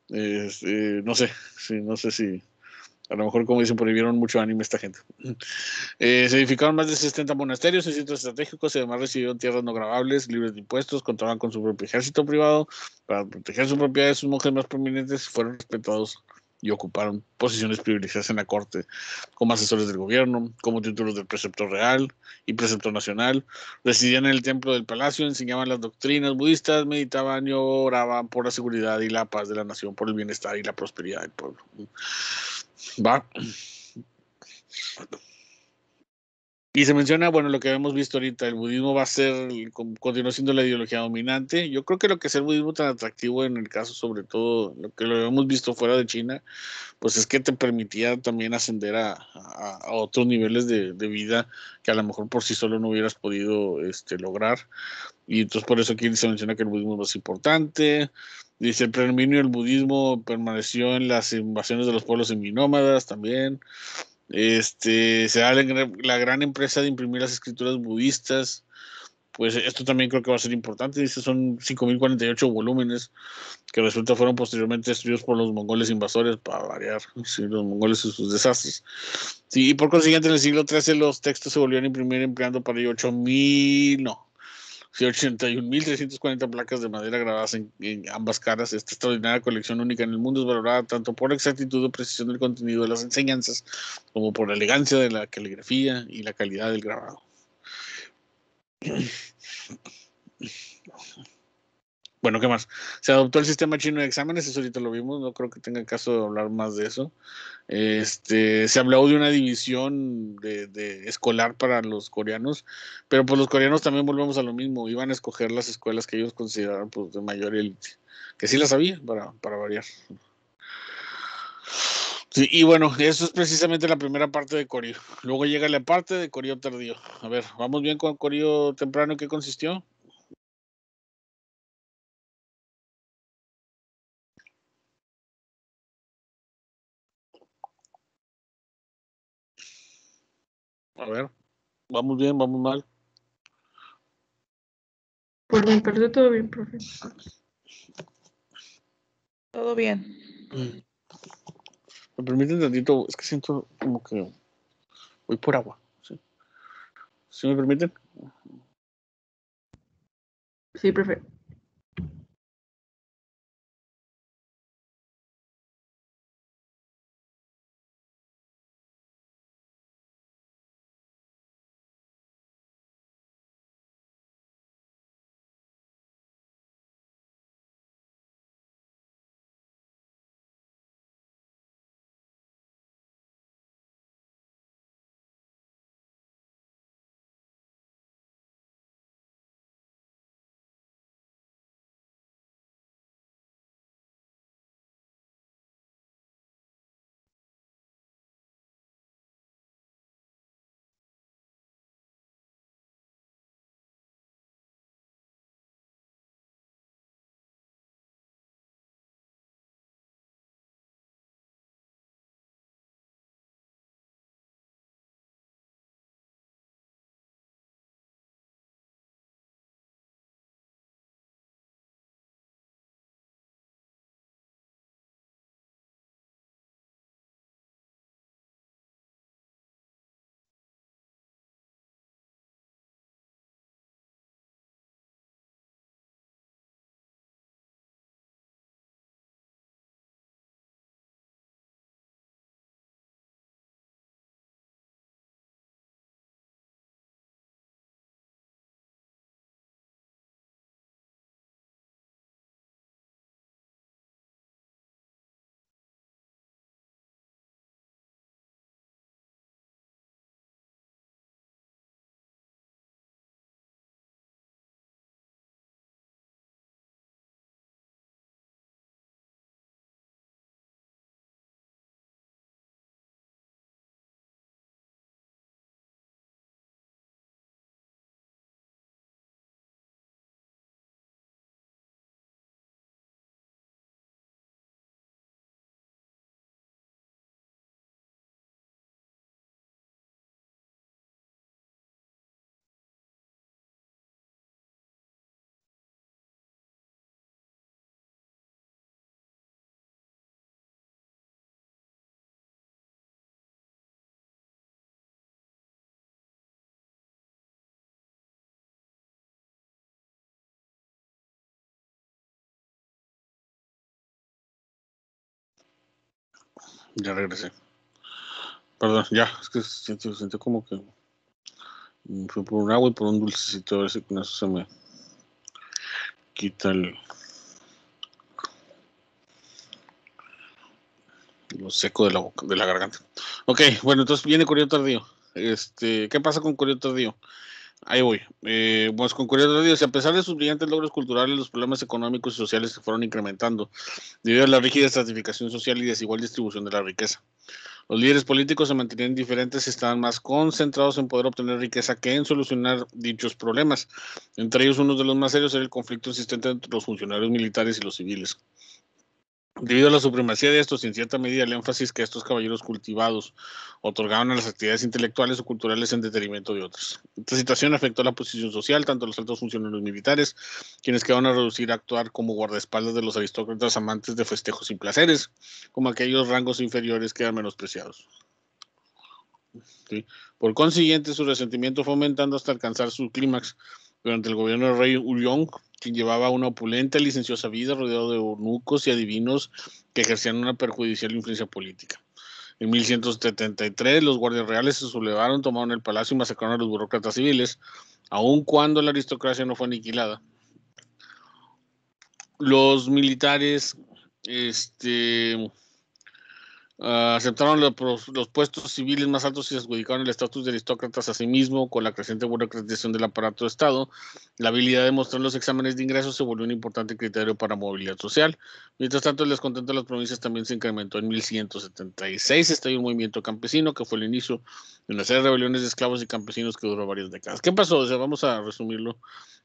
este, no sé, sí, no sé si a lo mejor, como dicen, prohibieron mucho ánimo esta gente. Eh, se edificaron más de 60 monasterios y centros estratégicos y además recibieron tierras no grabables, libres de impuestos, contaban con su propio ejército privado. Para proteger su propiedad, sus monjes más prominentes fueron respetados y ocuparon posiciones privilegiadas en la corte, como asesores del gobierno, como títulos del precepto real y precepto nacional, residían en el templo del palacio, enseñaban las doctrinas budistas, meditaban y oraban por la seguridad y la paz de la nación, por el bienestar y la prosperidad del pueblo. Va. Y se menciona, bueno, lo que hemos visto ahorita, el budismo va a ser, continúa siendo la ideología dominante. Yo creo que lo que es el budismo tan atractivo en el caso, sobre todo, lo que lo hemos visto fuera de China, pues es que te permitía también ascender a, otros niveles de, vida que a lo mejor por sí solo no hubieras podido este, lograr. Y entonces por eso aquí se menciona que el budismo es más importante. Dice, predominio el budismo permaneció en las invasiones de los pueblos seminómadas también. Este, se da la gran empresa de imprimir las escrituras budistas. Pues esto también creo que va a ser importante. Dice, son 5.048 volúmenes que resulta fueron posteriormente destruidos por los mongoles invasores, para variar, los mongoles y sus desastres. y por consiguiente, en el siglo XIII los textos se volvieron a imprimir empleando para 8.000, no, y 81.340 placas de madera grabadas en, ambas caras. Esta extraordinaria colección única en el mundo es valorada tanto por exactitud o precisión del contenido de las enseñanzas como por la elegancia de la caligrafía y la calidad del grabado. Bueno, ¿qué más? Se adoptó el sistema chino de exámenes, eso ahorita lo vimos, no creo que tenga caso de hablar más de eso. Este, se habló de una división de, escolar para los coreanos, pero pues los coreanos también volvemos a lo mismo, iban a escoger las escuelas que ellos consideraban pues, de mayor élite, que sí las había, para, variar. y bueno, eso es precisamente la primera parte de Coreo. Luego llega la parte de Coreo tardío. A ver, vamos bien con Coreo temprano, ¿qué consistió? A ver, vamos bien, vamos mal. Por mi todo bien, profe. Todo bien. Me permiten tantito, es que siento como que voy por agua. ¿Sí, ¿Sí me permiten? Sí, profe. Ya regresé. Perdón, ya, es que siento como que fue por un agua y por un dulcecito, a ver si con eso se me quita el, lo seco de la boca, de la garganta. Ok, bueno, entonces viene Correo Tardío. Este, ¿qué pasa con Correo Tardío? Ahí voy. Eh, pues con a pesar de sus brillantes logros culturales, los problemas económicos y sociales se fueron incrementando debido a la rígida estratificación social y desigual distribución de la riqueza. Los líderes políticos se mantenían diferentes y estaban más concentrados en poder obtener riqueza que en solucionar dichos problemas. Entre ellos, uno de los más serios era el conflicto existente entre los funcionarios militares y los civiles. Debido a la supremacía de estos, en cierta medida, el énfasis que estos caballeros cultivados otorgaban a las actividades intelectuales o culturales en detrimento de otras. Esta situación afectó la posición social, tanto a los altos funcionarios militares, quienes quedaron a reducir a actuar como guardaespaldas de los aristócratas amantes de festejos y placeres, como aquellos rangos inferiores que eran menospreciados. Por consiguiente, su resentimiento fue aumentando hasta alcanzar su clímax durante el gobierno del rey Uryong, quien llevaba una opulenta y licenciosa vida rodeado de eunucos y adivinos que ejercían una perjudicial influencia política. En 1173, los guardias reales se sublevaron, tomaron el palacio y masacraron a los burócratas civiles, aun cuando la aristocracia no fue aniquilada. Los militares, este, Ah, aceptaron los, puestos civiles más altos y adjudicaron el estatus de aristócratas a sí mismo con la creciente burocratización del aparato de Estado. La habilidad de mostrar los exámenes de ingresos se volvió un importante criterio para movilidad social. Mientras tanto, el descontento de las provincias también se incrementó en 1176. Estalló un movimiento campesino que fue el inicio de una serie de rebeliones de esclavos y campesinos que duró varias décadas. ¿Qué pasó? vamos a resumirlo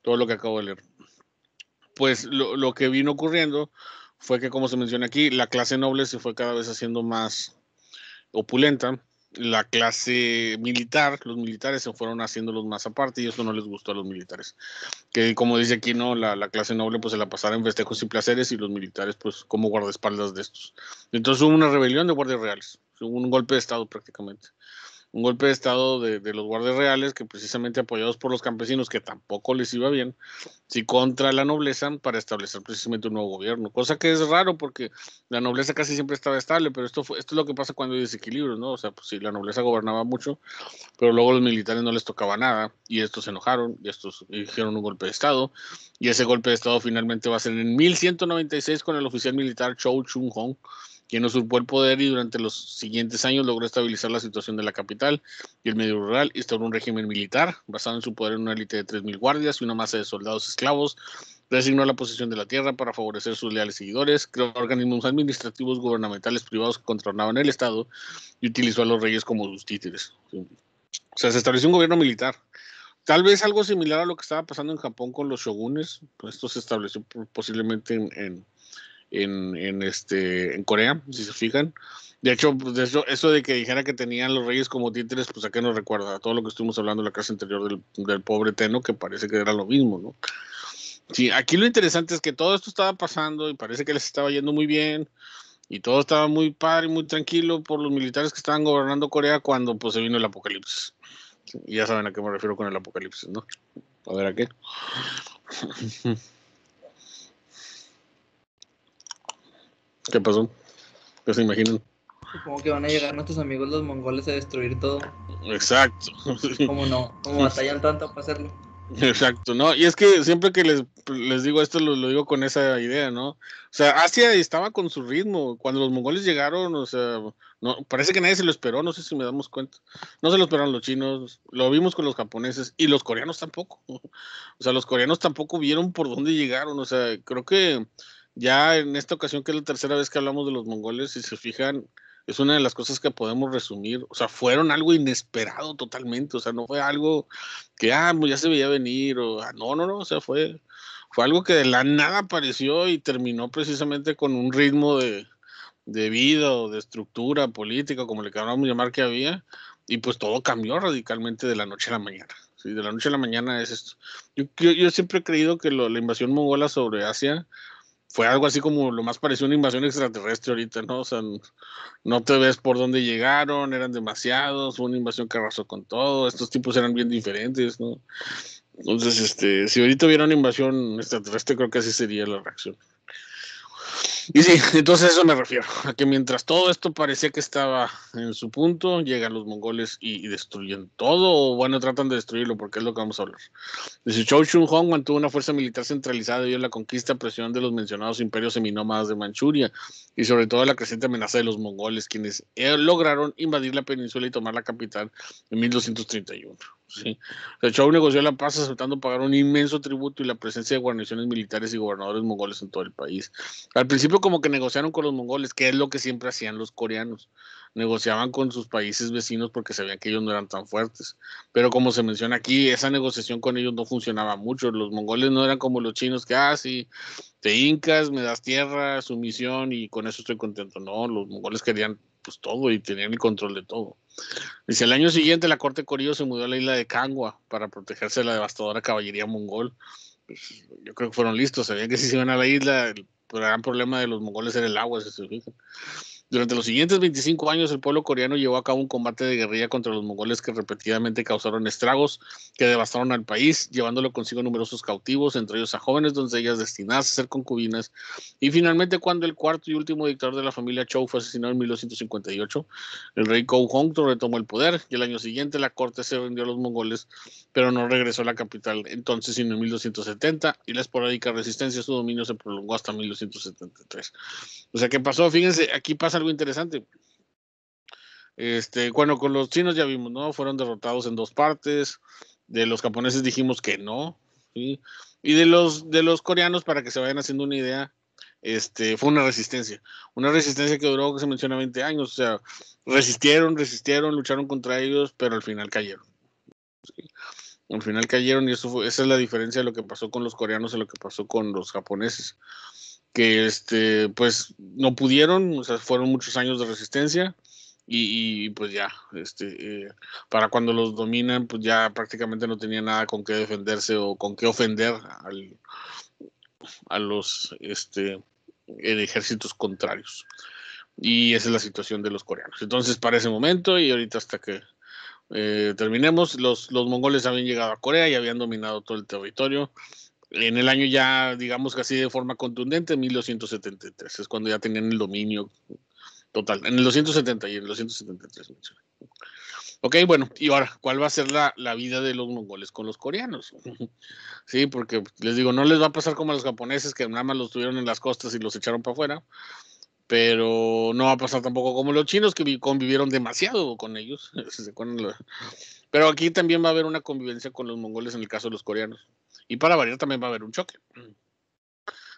todo lo que acabo de leer. Pues lo, lo que vino ocurriendo fue que, como se menciona aquí, la clase noble se fue cada vez haciendo más opulenta, la clase militar, los militares se fueron haciendo los más aparte y eso no les gustó a los militares. Que como dice aquí, ¿no? La, clase noble pues se la pasara en festejos y placeres y los militares pues como guardaespaldas de estos. Entonces hubo una rebelión de guardias reales, hubo un golpe de Estado prácticamente un golpe de estado de, los guardias reales, que precisamente apoyados por los campesinos, que tampoco les iba bien, si contra la nobleza para establecer precisamente un nuevo gobierno, cosa que es raro porque la nobleza casi siempre estaba estable, pero esto, fue, esto es lo que pasa cuando hay desequilibrio, ¿no? O sea, pues si sí, la nobleza gobernaba mucho, pero luego los militares no les tocaba nada, y estos se enojaron, y estos dijeron un golpe de estado, y ese golpe de estado finalmente va a ser en 1196 con el oficial militar Chou Chung Hong, quien usurpó el poder y durante los siguientes años logró estabilizar la situación de la capital y el medio rural, instauró un régimen militar basado en su poder en una élite de 3.000 guardias y una masa de soldados esclavos, designó la posesión de la tierra para favorecer sus leales seguidores, creó organismos administrativos gubernamentales privados que controlaban el Estado y utilizó a los reyes como sus títeres. O sea, se estableció un gobierno militar. Tal vez algo similar a lo que estaba pasando en Japón con los shogunes, pues esto se estableció posiblemente en en, en, este, en Corea, si se fijan. De hecho, eso, pues, eso, de que dijera que tenían los reyes como títeres, pues a qué nos recuerda a todo lo que estuvimos hablando en la casa anterior del, del, pobre Teno, que parece que era lo mismo, ¿no? Sí, aquí lo interesante es que todo esto estaba pasando y parece que les estaba yendo muy bien y todo estaba muy padre, y muy tranquilo por los militares que estaban gobernando Corea cuando pues se vino el apocalipsis. y ya saben a qué me refiero con el apocalipsis, ¿no? A ver a qué. ¿Qué pasó? ¿Qué se imaginan? Supongo que van a llegar nuestros amigos los mongoles a destruir todo. Exacto. Como no? como batallan tanto para hacerlo? Exacto, ¿no? Y es que siempre que les, les digo esto, lo, digo con esa idea, ¿no? O sea, Asia estaba con su ritmo. Cuando los mongoles llegaron, o sea, no, parece que nadie se lo esperó, no sé si me damos cuenta. No se lo esperaron los chinos, lo vimos con los japoneses y los coreanos tampoco. O sea, los coreanos tampoco vieron por dónde llegaron. O sea, creo que ya en esta ocasión, que es la tercera vez que hablamos de los mongoles, si se fijan, es una de las cosas que podemos resumir. O sea, fueron algo inesperado totalmente. O sea, no fue algo que ah, pues ya se veía venir. O ah, no, no, no. O sea, fue, fue algo que de la nada apareció y terminó precisamente con un ritmo de, de vida o de estructura política, como le queramos llamar que había. Y pues todo cambió radicalmente de la noche a la mañana. Sí, de la noche a la mañana es esto. Yo, yo, siempre he creído que la invasión mongola sobre Asia fue algo así como lo más parecido a una invasión extraterrestre ahorita, ¿no? O sea, no te ves por dónde llegaron, eran demasiados, fue una invasión que arrasó con todo, estos tipos eran bien diferentes, ¿no? Entonces, este, si ahorita hubiera una invasión extraterrestre, creo que así sería la reacción. Y sí, entonces eso me refiero, a que mientras todo esto parecía que estaba en su punto, llegan los mongoles y, destruyen todo, o bueno, tratan de destruirlo, porque es lo que vamos a hablar. Dice Chou Chun Hong mantuvo una fuerza militar centralizada y a la conquista presión de los mencionados imperios seminómadas de Manchuria, y sobre todo la creciente amenaza de los mongoles, quienes eh, lograron invadir la península y tomar la capital en 1231. Sí. Chau negoció la paz aceptando pagar un inmenso tributo y la presencia de guarniciones militares y gobernadores mongoles en todo el país. Al principio como que negociaron con los mongoles, que es lo que siempre hacían los coreanos. Negociaban con sus países vecinos porque sabían que ellos no eran tan fuertes. Pero como se menciona aquí, esa negociación con ellos no funcionaba mucho. Los mongoles no eran como los chinos que, ah, sí, te incas, me das tierra, sumisión y con eso estoy contento. No, los mongoles querían pues todo y tenían el control de todo. Dice, el año siguiente la corte Corillo se mudó a la isla de Cangua para protegerse de la devastadora caballería mongol. Pues, yo creo que fueron listos, sabían que si se iban a la isla, el gran problema de los mongoles era el agua, se fijan. Durante los siguientes 25 años, el pueblo coreano llevó a cabo un combate de guerrilla contra los mongoles que repetidamente causaron estragos que devastaron al país, llevándolo consigo numerosos cautivos, entre ellos a jóvenes doncellas destinadas a ser concubinas. Y finalmente, cuando el cuarto y último dictador de la familia Cho fue asesinado en 1258, el rey Kou retomó el poder y el año siguiente la corte se vendió a los mongoles, pero no regresó a la capital entonces, sino en 1270 y la esporádica resistencia a su dominio se prolongó hasta 1273. O sea, ¿qué pasó? Fíjense, aquí pasan interesante. Este, bueno, con los chinos ya vimos, ¿no? Fueron derrotados en dos partes. De los japoneses dijimos que no. Y de los, de los coreanos, para que se vayan haciendo una idea, este, fue una resistencia. Una resistencia que duró, que se menciona, 20 años. O sea, resistieron, resistieron, lucharon contra ellos, pero al final cayeron. Al final cayeron y eso esa es la diferencia de lo que pasó con los coreanos y lo que pasó con los japoneses que este, pues no pudieron, fueron muchos años de resistencia y, pues ya, este, eh, para cuando los dominan, pues ya prácticamente no tenía nada con qué defenderse o con qué ofender al, a los este, ejércitos contrarios. Y esa es la situación de los coreanos. Entonces, para ese momento y ahorita hasta que eh, terminemos, los, los mongoles habían llegado a Corea y habían dominado todo el territorio en el año ya, digamos casi de forma contundente, 1273, es cuando ya tenían el dominio total, en el 270 y en el 273. Ok, bueno, y ahora, ¿cuál va a ser la, la, vida de los mongoles con los coreanos? sí, porque les digo, no les va a pasar como a los japoneses que nada más los tuvieron en las costas y los echaron para afuera, pero no va a pasar tampoco como los chinos que convivieron demasiado con ellos. Pero aquí también va a haber una convivencia con los mongoles en el caso de los coreanos. Y para variar también va a haber un choque.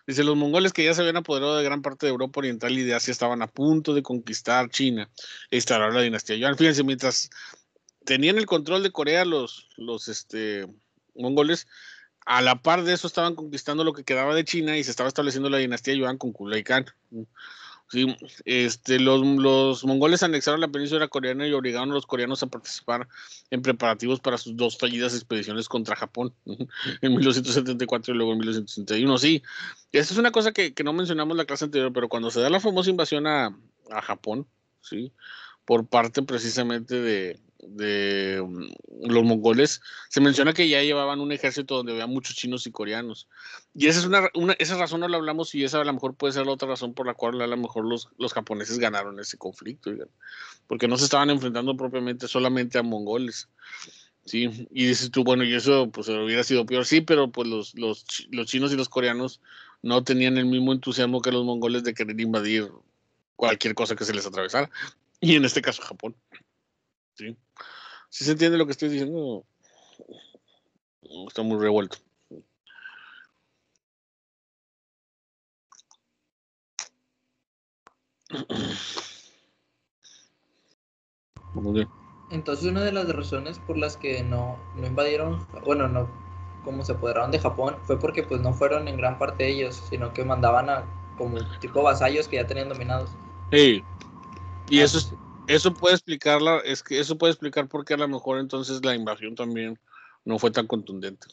Dice, los mongoles que ya se habían apoderado de gran parte de Europa Oriental y de Asia estaban a punto de conquistar China e instalar la dinastía Yuan. Fíjense, mientras tenían el control de Corea los, los este, mongoles, a la par de eso estaban conquistando lo que quedaba de China y se estaba estableciendo la dinastía Yuan con Kublai Khan. Sí, este, los, mongoles anexaron la península coreana y obligaron a los coreanos a participar en preparativos para sus dos fallidas expediciones contra Japón en 1974 y luego en 1961. Sí, esta es una cosa que, no mencionamos en la clase anterior, pero cuando se da la famosa invasión a, a Japón, sí, por parte precisamente de, de mm, los mongoles, se menciona que ya llevaban un ejército donde había muchos chinos y coreanos. Y esa es una, esa razón no la hablamos y esa a lo mejor puede ser la otra razón por la cual a lo mejor los, los japoneses ganaron ese conflicto, porque no se estaban enfrentando propiamente solamente a mongoles. Sí, y dices tú, bueno, y eso pues hubiera sido peor, sí, pero pues los, los chinos y los coreanos no tenían el mismo entusiasmo que los mongoles de querer invadir cualquier cosa que se les atravesara, y en este caso Japón. ¿sí? Si se entiende lo que estoy diciendo, está muy revuelto. Entonces una de las razones por las que no, no invadieron, bueno, no, como se apoderaron de Japón, fue porque pues no fueron en gran parte ellos, sino que mandaban a como tipo vasallos que ya tenían dominados. Sí, y eso es, eso puede explicarla, es que eso puede explicar por qué a lo mejor entonces la invasión también no fue tan contundente.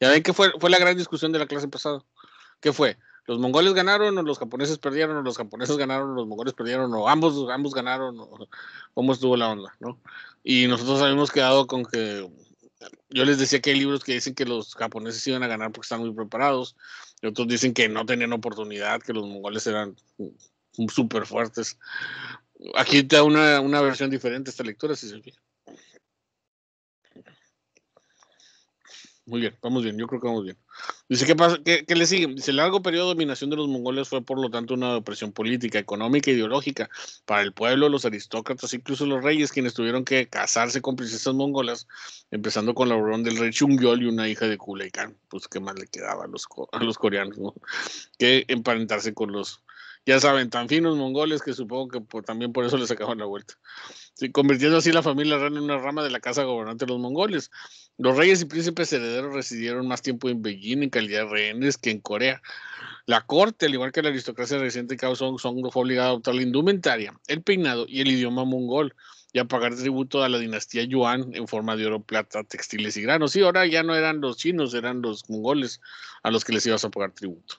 Ya ven que fue, fue la gran discusión de la clase pasada. ¿Qué fue? ¿Los mongoles ganaron o los japoneses perdieron o los japoneses ganaron o los mongoles perdieron o ambos, ambos ganaron? ¿Cómo estuvo la onda? Y nosotros habíamos quedado con que yo les decía que hay libros que dicen que los japoneses iban a ganar porque están muy preparados y otros dicen que no tenían oportunidad, que los mongoles eran súper fuertes. Aquí está una, una versión diferente esta lectura, si se fija. Muy bien, vamos bien, yo creo que vamos bien. Dice, ¿qué, ¿Qué, le sigue? Dice, el largo periodo de dominación de los mongoles fue por lo tanto una opresión política, económica e ideológica para el pueblo, los aristócratas, incluso los reyes, quienes tuvieron que casarse con princesas mongolas, empezando con la del rey Chungyol y una hija de Kublai pues qué más le quedaba a los, a los coreanos, ¿no? Que emparentarse con los ya saben, tan finos mongoles que supongo que también por eso les sacaban la vuelta. convirtiendo así la familia real en una rama de la casa gobernante de los mongoles. Los reyes y príncipes herederos residieron más tiempo en Beijing en calidad de rehenes que en Corea. La corte, al igual que la aristocracia reciente Song, fue obligada a adoptar la indumentaria, el peinado y el idioma mongol y a pagar tributo a la dinastía Yuan en forma de oro, plata, textiles y granos. Y ahora ya no eran los chinos, eran los mongoles a los que les ibas a pagar tributo.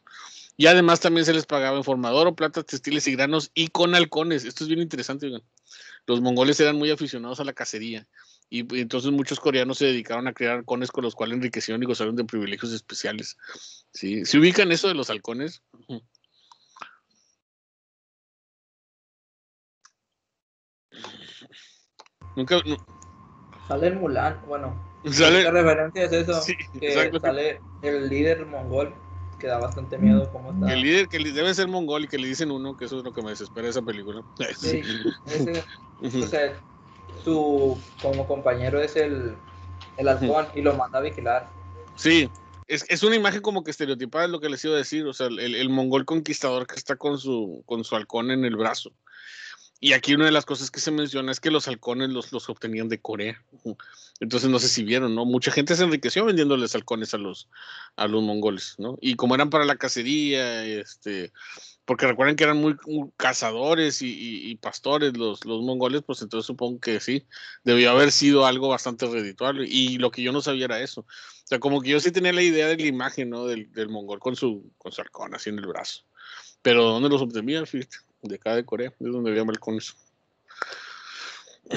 Y además también se les pagaba en formador o plata, textiles y granos y con halcones. Esto es bien interesante. Oigan. Los mongoles eran muy aficionados a la cacería y pues, entonces muchos coreanos se dedicaron a crear halcones con los cuales enriquecieron y gozaron de privilegios especiales. ¿Sí? ¿Se ubican eso de los halcones? Nunca. Sale el Mulan, bueno. La referencia es eso. que sale el líder mongol que da bastante miedo mm. cómo está. El líder que debe ser mongol y que le dicen uno, que eso es lo que me desespera esa película. Sí, o sea, su como compañero es el, el halcón y lo manda a vigilar. Sí, es, una imagen como que estereotipada, es lo que les iba a decir, o sea, el, el mongol conquistador que está con su, con su halcón en el brazo. Y aquí una de las cosas que se menciona es que los halcones los, los obtenían de Corea. Entonces no sé si vieron, ¿no? Mucha gente se enriqueció vendiéndoles halcones a los, a los mongoles, ¿no? Y como eran para la cacería, este, porque recuerden que eran muy, cazadores y, y pastores los, los, mongoles, pues entonces supongo que sí, debió haber sido algo bastante redituable. Y lo que yo no sabía era eso. O sea, como que yo sí tenía la idea de la imagen, ¿no? Del, del mongol con su, con su halcón así en el brazo. Pero ¿dónde los obtenía? de acá de Corea, de donde había balcones.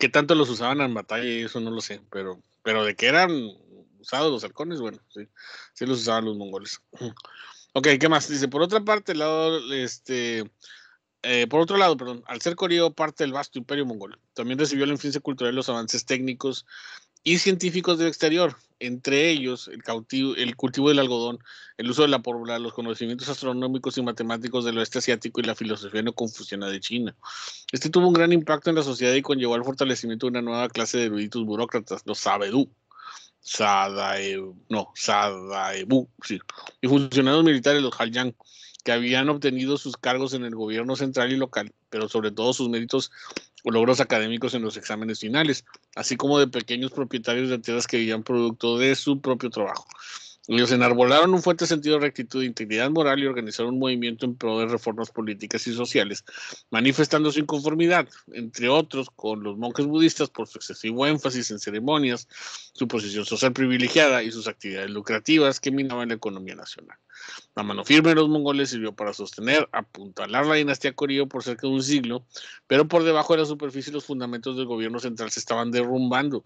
¿Qué tanto los usaban en batalla? Eso no lo sé, pero, pero de que eran usados los halcones, bueno, sí, los usaban los mongoles. Ok, ¿qué más? Dice, por otra parte, lado, este, eh, por otro lado, perdón, al ser coreo parte del vasto imperio mongol, también recibió la influencia cultural y los avances técnicos y científicos del exterior, entre ellos el, el cultivo del algodón, el uso de la pólvora, los conocimientos astronómicos y matemáticos del oeste asiático y la filosofía no confuciana de China. Este tuvo un gran impacto en la sociedad y conllevó al fortalecimiento de una nueva clase de eruditos burócratas, los sabedú. Sadaebu, no, Sadaebu, sí, y funcionarios militares, los haljang que habían obtenido sus cargos en el gobierno central y local, pero sobre todo sus méritos o logros académicos en los exámenes finales, así como de pequeños propietarios de tierras que vivían producto de su propio trabajo. Ellos enarbolaron un fuerte sentido de rectitud, e integridad moral y organizaron un movimiento en pro de reformas políticas y sociales, manifestando su inconformidad, entre otros, con los monjes budistas por su excesivo énfasis en ceremonias, su posición social privilegiada y sus actividades lucrativas que minaban la economía nacional. La mano firme de los mongoles sirvió para sostener, apuntalar la dinastía Corío por cerca de un siglo, pero por debajo de la superficie los fundamentos del gobierno central se estaban derrumbando.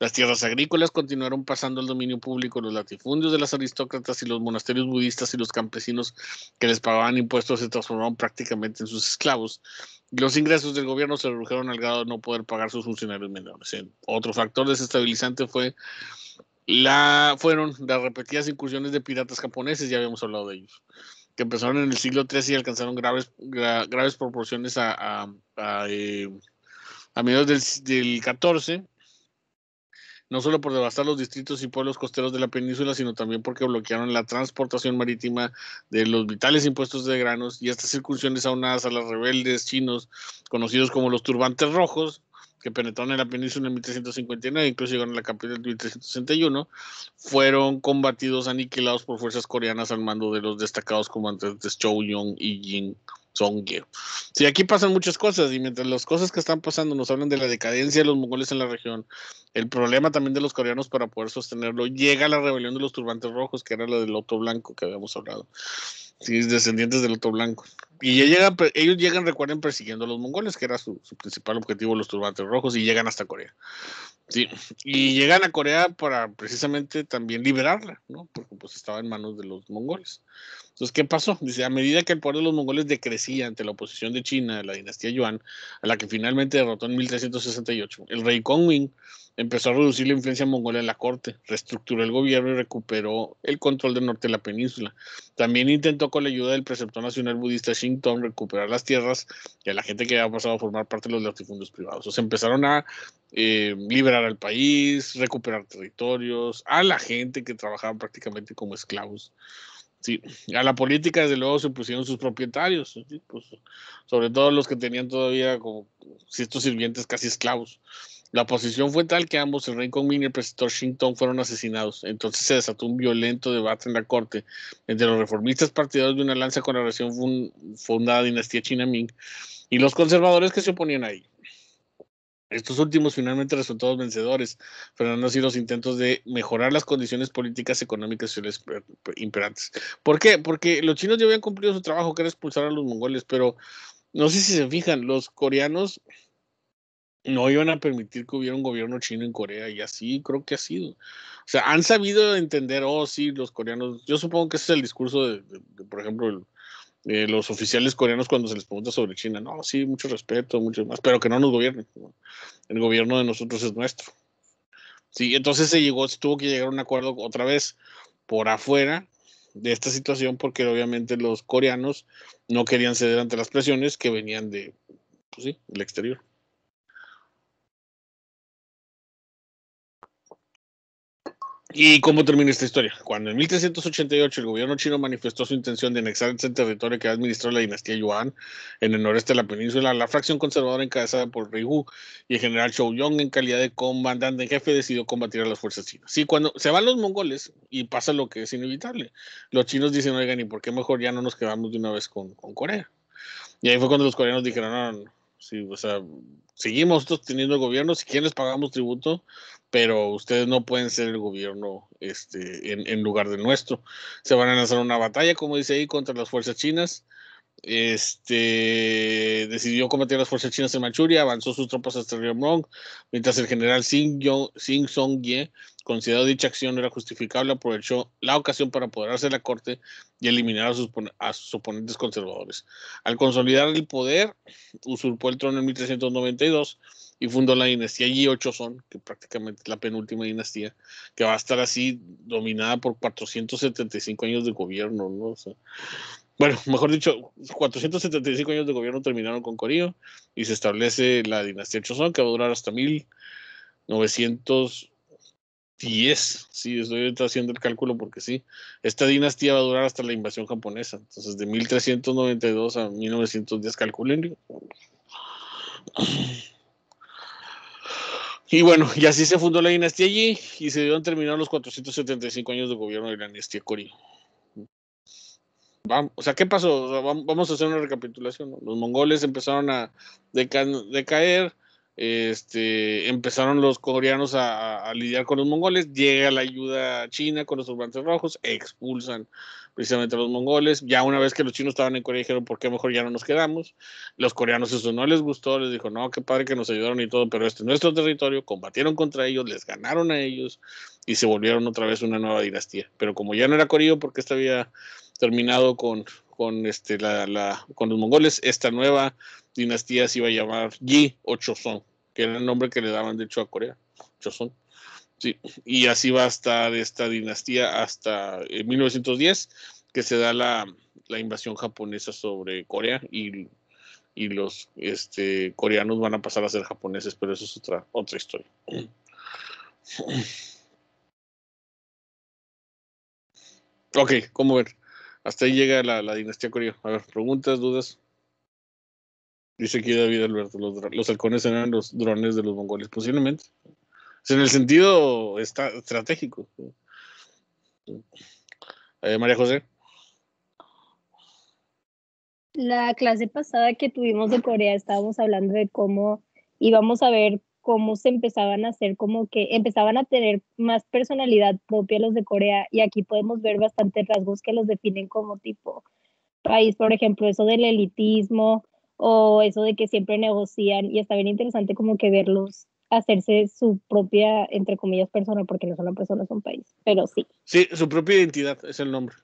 Las tierras agrícolas continuaron pasando al dominio público, los latifundios de las aristócratas y los monasterios budistas y los campesinos que les pagaban impuestos se transformaron prácticamente en sus esclavos. Los ingresos del gobierno se redujeron al grado de no poder pagar sus funcionarios menores. Otro factor desestabilizante fue la, fueron las repetidas incursiones de piratas japoneses, ya habíamos hablado de ellos, que empezaron en el siglo XIII y alcanzaron graves, graves proporciones a, a, eh, mediados del, del XIV, no solo por devastar los distritos y pueblos costeros de la península, sino también porque bloquearon la transportación marítima de los vitales impuestos de granos y estas incursiones aunadas a las rebeldes chinos, conocidos como los turbantes rojos, que penetraron en la península en 1359, incluso llegaron a la capital en 1361, fueron combatidos, aniquilados por fuerzas coreanas al mando de los destacados comandantes Chow Yong y Jin Songye. Sí, aquí pasan muchas cosas y mientras las cosas que están pasando nos hablan de la decadencia de los mongoles en la región, el problema también de los coreanos para poder sostenerlo, llega la rebelión de los turbantes rojos, que era la del loto blanco que habíamos hablado descendientes del otro blanco. Y ellos llegan, recuerden, persiguiendo a los mongoles, que era su, principal objetivo, los turbantes rojos, y llegan hasta Corea. Sí, y llegan a Corea para precisamente también liberarla, ¿no? Porque pues estaba en manos de los mongoles. Entonces, ¿qué pasó? Dice, a medida que el poder de los mongoles decrecía ante la oposición de China, la dinastía Yuan, a la que finalmente derrotó en 1368, el rey Kongming empezó a reducir la influencia mongola en la corte, reestructuró el gobierno y recuperó el control del norte de la península. También intentó con la ayuda del preceptor nacional budista Shington recuperar las tierras y a la gente que había pasado a formar parte de los latifundios privados. O sea, empezaron a eh, liberar al país, recuperar territorios, a la gente que trabajaba prácticamente como esclavos. Sí, a la política desde luego se pusieron sus propietarios, pues, sobre todo los que tenían todavía como ciertos sirvientes casi esclavos. La posición fue tal que ambos, el rey Kongmin y el preceptor Washington, fueron asesinados. Entonces se desató un violento debate en la corte entre los reformistas partidarios de una lanza con la fundada dinastía China Ming y los conservadores que se oponían a Estos últimos finalmente resultaron vencedores, han así los intentos de mejorar las condiciones políticas, económicas y sociales imperantes. ¿Por qué? Porque los chinos ya habían cumplido su trabajo, que era expulsar a los mongoles, pero no sé si se fijan, los coreanos no iban a permitir que hubiera un gobierno chino en Corea y así creo que ha sido. O sea, han sabido entender, oh sí, los coreanos, yo supongo que ese es el discurso de, por ejemplo, el, eh, los oficiales coreanos cuando se les pregunta sobre China, no, sí, mucho respeto, mucho más, pero que no nos gobiernen. El gobierno de nosotros es nuestro. Sí, entonces se llegó, se tuvo que llegar a un acuerdo otra vez por afuera de esta situación porque obviamente los coreanos no querían ceder ante las presiones que venían de, pues sí, el exterior. ¿Y cómo termina esta historia? Cuando en 1388 el gobierno chino manifestó su intención de anexar ese territorio que administró la dinastía Yuan en el noreste de la península, la fracción conservadora encabezada por Hu y el general Zhou Yong en calidad de comandante en jefe decidió combatir a las fuerzas chinas. Sí, cuando se van los mongoles y pasa lo que es inevitable, los chinos dicen, oigan, ¿y por qué mejor ya no nos quedamos de una vez con, Corea? Y ahí fue cuando los coreanos dijeron, no Sí, o sea, seguimos todos teniendo gobiernos, si quienes pagamos tributo, pero ustedes no pueden ser el gobierno este, en, lugar de nuestro. Se van a lanzar una batalla, como dice ahí, contra las fuerzas chinas. Este decidió combatir las fuerzas chinas en Manchuria, avanzó sus tropas hasta el río Mong, mientras el general Sing, Song Ye Considerado dicha acción era justificable, aprovechó la ocasión para apoderarse de la corte y eliminar a sus, a oponentes conservadores. Al consolidar el poder, usurpó el trono en 1392 y fundó la dinastía yi que prácticamente es la penúltima dinastía, que va a estar así dominada por 475 años de gobierno, ¿no? bueno, mejor dicho, 475 años de gobierno terminaron con Corío y se establece la dinastía Chosón, que va a durar hasta 1900, es sí, estoy haciendo el cálculo porque sí, esta dinastía va a durar hasta la invasión japonesa, entonces de 1392 a 1910, calculen. Y bueno, y así se fundó la dinastía allí y se dieron terminar los 475 años de gobierno de la dinastía Corea. o sea, ¿qué pasó? vamos a hacer una recapitulación. Los mongoles empezaron a decaer este, empezaron los coreanos a, lidiar con los mongoles, llega la ayuda china con los turbantes rojos, expulsan precisamente a los mongoles, ya una vez que los chinos estaban en Corea dijeron, ¿por qué mejor ya no nos quedamos? Los coreanos eso no les gustó, les dijo, no, qué padre que nos ayudaron y todo, pero este es nuestro territorio, combatieron contra ellos, les ganaron a ellos y se volvieron otra vez una nueva dinastía. Pero como ya no era coreo porque esta había terminado con, con, este, con los mongoles, esta nueva dinastía se iba a llamar Yi o que era el nombre que le daban de hecho a Corea, Chosun. Sí, y así va a estar esta dinastía hasta 1910, eh, que se da la, invasión japonesa sobre Corea y, los este, coreanos van a pasar a ser japoneses, pero eso es otra, otra historia. Ok, ¿cómo ver? Hasta ahí llega la, la dinastía coreana. A ver, preguntas, dudas. Dice aquí David Alberto, los, los, halcones eran los drones de los mongoles, posiblemente. en el sentido está estratégico. Eh, María José. La clase pasada que tuvimos de Corea estábamos hablando de cómo íbamos a ver cómo se empezaban a hacer, como que empezaban a tener más personalidad propia los de Corea y aquí podemos ver bastantes rasgos que los definen como tipo país, por ejemplo, eso del elitismo, o eso de que siempre negocian y está bien interesante como que verlos hacerse su propia, entre comillas, persona, porque no son una persona, son país, pero sí. Sí, su propia identidad es el nombre.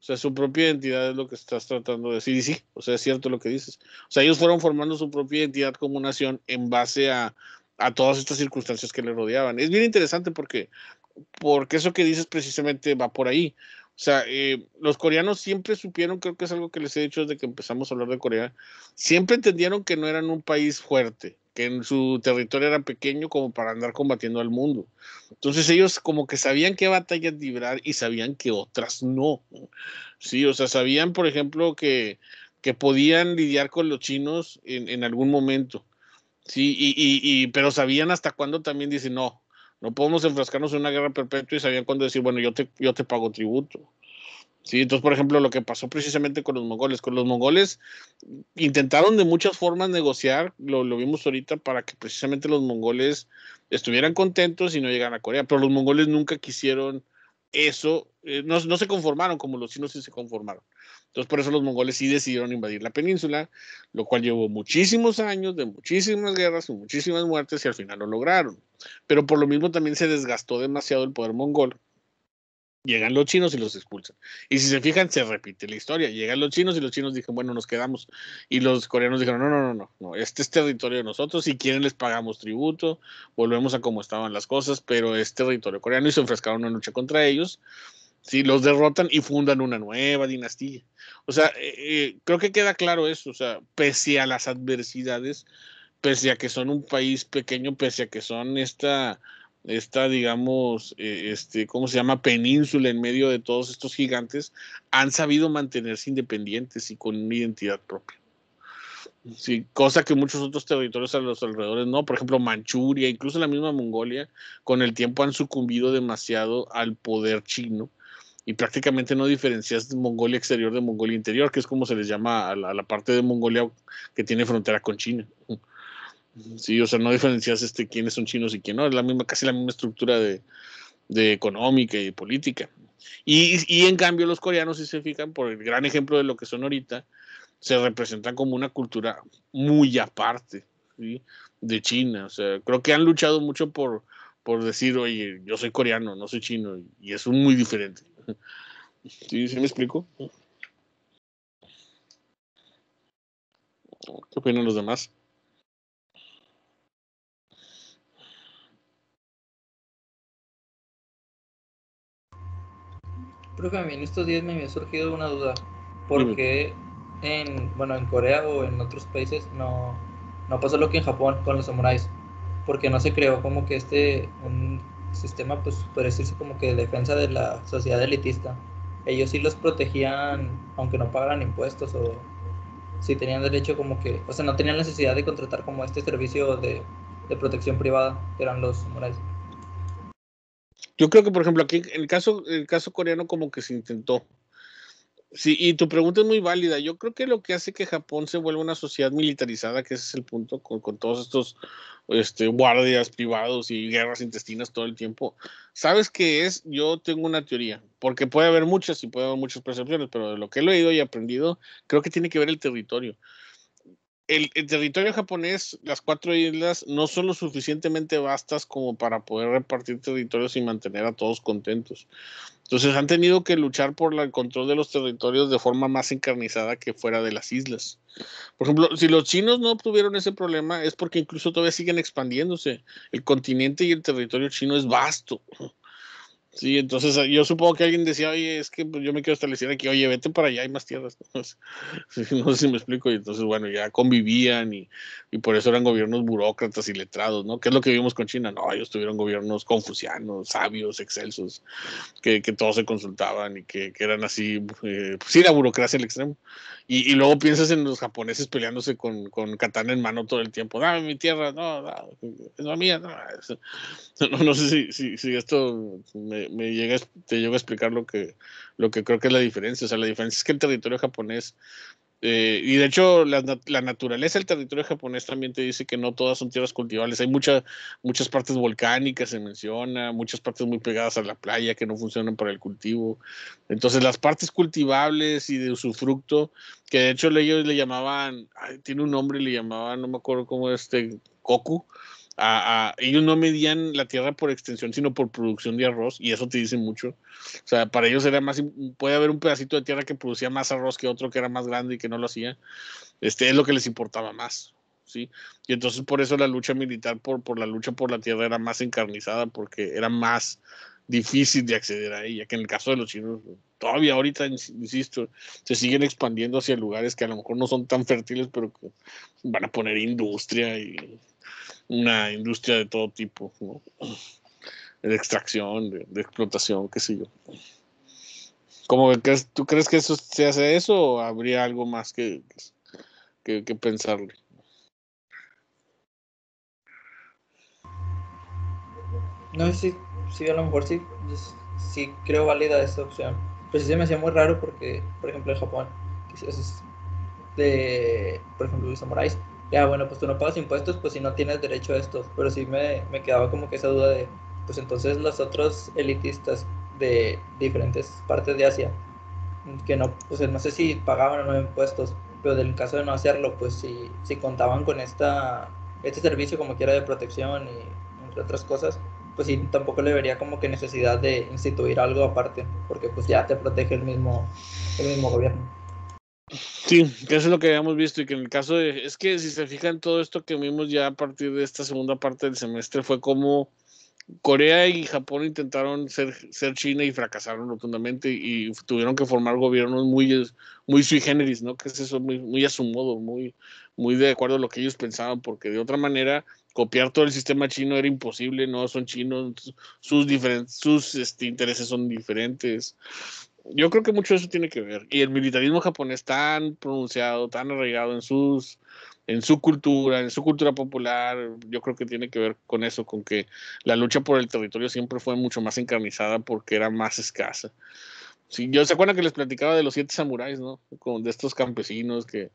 O sea, su propia identidad es lo que estás tratando de decir. Y sí, o sea, es cierto lo que dices. O sea, ellos fueron formando su propia identidad como nación en base a, a todas estas circunstancias que le rodeaban. Es bien interesante porque, porque eso que dices precisamente va por ahí. O sea, eh, los coreanos siempre supieron, creo que es algo que les he dicho desde que empezamos a hablar de Corea, siempre entendieron que no eran un país fuerte, que en su territorio era pequeño como para andar combatiendo al mundo. Entonces ellos como que sabían qué batallas librar y sabían que otras no. Sí, o sea, sabían, por ejemplo, que, que podían lidiar con los chinos en, algún momento. Sí, y, pero sabían hasta cuándo también dicen, no, no podemos enfrascarnos en una guerra perpetua y sabían cuándo decir, bueno, yo te, yo te pago tributo. Sí, entonces, por ejemplo, lo que pasó precisamente con los mongoles. Con los mongoles intentaron de muchas formas negociar, lo, vimos ahorita, para que precisamente los mongoles estuvieran contentos y no llegaran a Corea. Pero los mongoles nunca quisieron eso, eh, no, no, se conformaron como los chinos sí se conformaron. Entonces por eso los mongoles sí decidieron invadir la península, lo cual llevó muchísimos años de muchísimas guerras y muchísimas muertes y al final lo lograron. Pero por lo mismo también se desgastó demasiado el poder mongol. Llegan los chinos y los expulsan. Y si se fijan, se repite la historia. Llegan los chinos y los chinos dicen bueno, nos quedamos. Y los coreanos dijeron, no, no, no, no, no, este es territorio de nosotros. Si quieren les pagamos tributo, volvemos a como estaban las cosas, pero es este territorio coreano y se enfrescaron una noche contra ellos los derrotan y fundan una nueva dinastía. O sea, eh, eh, creo que queda claro eso, o sea, pese a las adversidades, pese a que son un país pequeño, pese a que son esta, esta digamos, eh, este, ¿cómo se llama? Península en medio de todos estos gigantes, han sabido mantenerse independientes y con una identidad propia. Sí, cosa que muchos otros territorios a los alrededores no, por ejemplo Manchuria, incluso la misma Mongolia, con el tiempo han sucumbido demasiado al poder chino y prácticamente no diferencias Mongolia exterior de Mongolia interior, que es como se les llama a la, parte de Mongolia que tiene frontera con China. Sí, o sea, no diferencias este, quiénes son chinos y quién no, es la misma, casi la misma estructura de, económica y política. Y, en cambio los coreanos, si se fijan, por el gran ejemplo de lo que son ahorita, se representan como una cultura muy aparte de China. O sea, creo que han luchado mucho por, por decir, oye, yo soy coreano, no soy chino, y eso es muy diferente. ¿Sí, ¿Sí me explico? ¿Qué opinan los demás? Profe, a mí en estos días me había surgido una duda. ¿Por qué en, bueno, en Corea o en otros países no, no pasó lo que en Japón con los samuráis? Porque no se creó como que este, sistema, pues por decirse como que defensa de la sociedad elitista. Ellos sí los protegían, aunque no pagaran impuestos o si tenían derecho como que, o sea, no tenían necesidad de contratar como este servicio de, de protección privada, que eran los morales Yo creo que, por ejemplo, aquí el caso, el caso coreano como que se intentó, Sí, y tu pregunta es muy válida. Yo creo que lo que hace que Japón se vuelva una sociedad militarizada, que ese es el punto, con, todos estos este, guardias privados y guerras intestinas todo el tiempo. ¿Sabes qué es? Yo tengo una teoría, porque puede haber muchas y puede haber muchas percepciones, pero de lo que he leído y aprendido, creo que tiene que ver el territorio el, territorio japonés, las cuatro islas, no son lo suficientemente vastas como para poder repartir territorios y mantener a todos contentos. Entonces han tenido que luchar por el control de los territorios de forma más encarnizada que fuera de las islas. Por ejemplo, si los chinos no tuvieron ese problema es porque incluso todavía siguen expandiéndose. El continente y el territorio chino es vasto. Sí, entonces eh, yo supongo que alguien decía, oye, es que pues, yo me quiero establecer aquí, oye, vete para allá, hay más tierras. No sé, si me explico. Y entonces, bueno, ya convivían y, por eso eran gobiernos burócratas y letrados, ¿no? ¿Qué es lo que vivimos con China? No, ellos tuvieron gobiernos confucianos, sabios, excelsos, que, que todos se consultaban y que, que eran así, eh, pues, sí, la burocracia al extremo. Y, luego piensas en los japoneses peleándose con, con katana en mano todo el tiempo. Dame mi tierra, no, no es mía. No, no, no sé si, si, esto me, llega, te llega a explicar lo que, lo que creo que es la diferencia. O sea, la diferencia es que el territorio japonés eh, y de hecho, la, naturaleza del territorio japonés también te dice que no todas son tierras cultivables. Hay muchas, muchas partes volcánicas, se menciona, muchas partes muy pegadas a la playa que no funcionan para el cultivo. Entonces, las partes cultivables y de usufructo, que de hecho ellos le llamaban, tiene un nombre, le llamaban, no me acuerdo cómo este, Koku, ellos no medían la tierra por extensión, sino por producción de arroz, y eso te dice mucho. O sea, para ellos era más, puede haber un pedacito de tierra que producía más arroz que otro que era más grande y que no lo hacía. Este es lo que les importaba más, ¿sí? Y entonces por eso la lucha militar, por, por la lucha por la tierra era más encarnizada, porque era más difícil de acceder a ella, que en el caso de los chinos, todavía ahorita, insisto, se siguen expandiendo hacia lugares que a lo mejor no son tan fértiles, pero que van a poner industria y una industria de todo tipo, de extracción, de, explotación, qué sé yo. Como que ¿Tú crees que eso se hace eso o habría algo más que, que, que pensarle? No sé sí, si, a lo mejor sí, creo válida esta opción. Pues sí se me hacía muy raro porque, por ejemplo, en Japón, de, por ejemplo, los samuráis, ya bueno, pues tú no pagas impuestos, pues si no tienes derecho a esto. Pero sí me, quedaba como que esa duda de, pues entonces los otros elitistas de diferentes partes de Asia, que no, pues no sé si pagaban o no impuestos, pero del caso de no hacerlo, pues si, si contaban con esta, este servicio como quiera de protección y entre otras cosas, pues sí, tampoco le vería como que necesidad de instituir algo aparte, porque pues ya te protege el mismo, el mismo gobierno. Sí, que eso es lo que habíamos visto y que en el caso de, es que si se fijan todo esto que vimos ya a partir de esta segunda parte del semestre fue como Corea y Japón intentaron ser, ser China y fracasaron rotundamente y, tuvieron que formar gobiernos muy, muy sui generis, ¿no? Que es eso, muy, a su modo, muy, muy de acuerdo a lo que ellos pensaban, porque de otra manera copiar todo el sistema chino era imposible, ¿no? Son chinos, sus, diferentes, sus este, intereses son diferentes yo creo que mucho de eso tiene que ver. Y el militarismo japonés tan pronunciado, tan arraigado en sus en su cultura, en su cultura popular, yo creo que tiene que ver con eso, con que la lucha por el territorio siempre fue mucho más encarnizada porque era más escasa. yo se acuerdan que les platicaba de los siete samuráis, ¿no? Con, de estos campesinos que,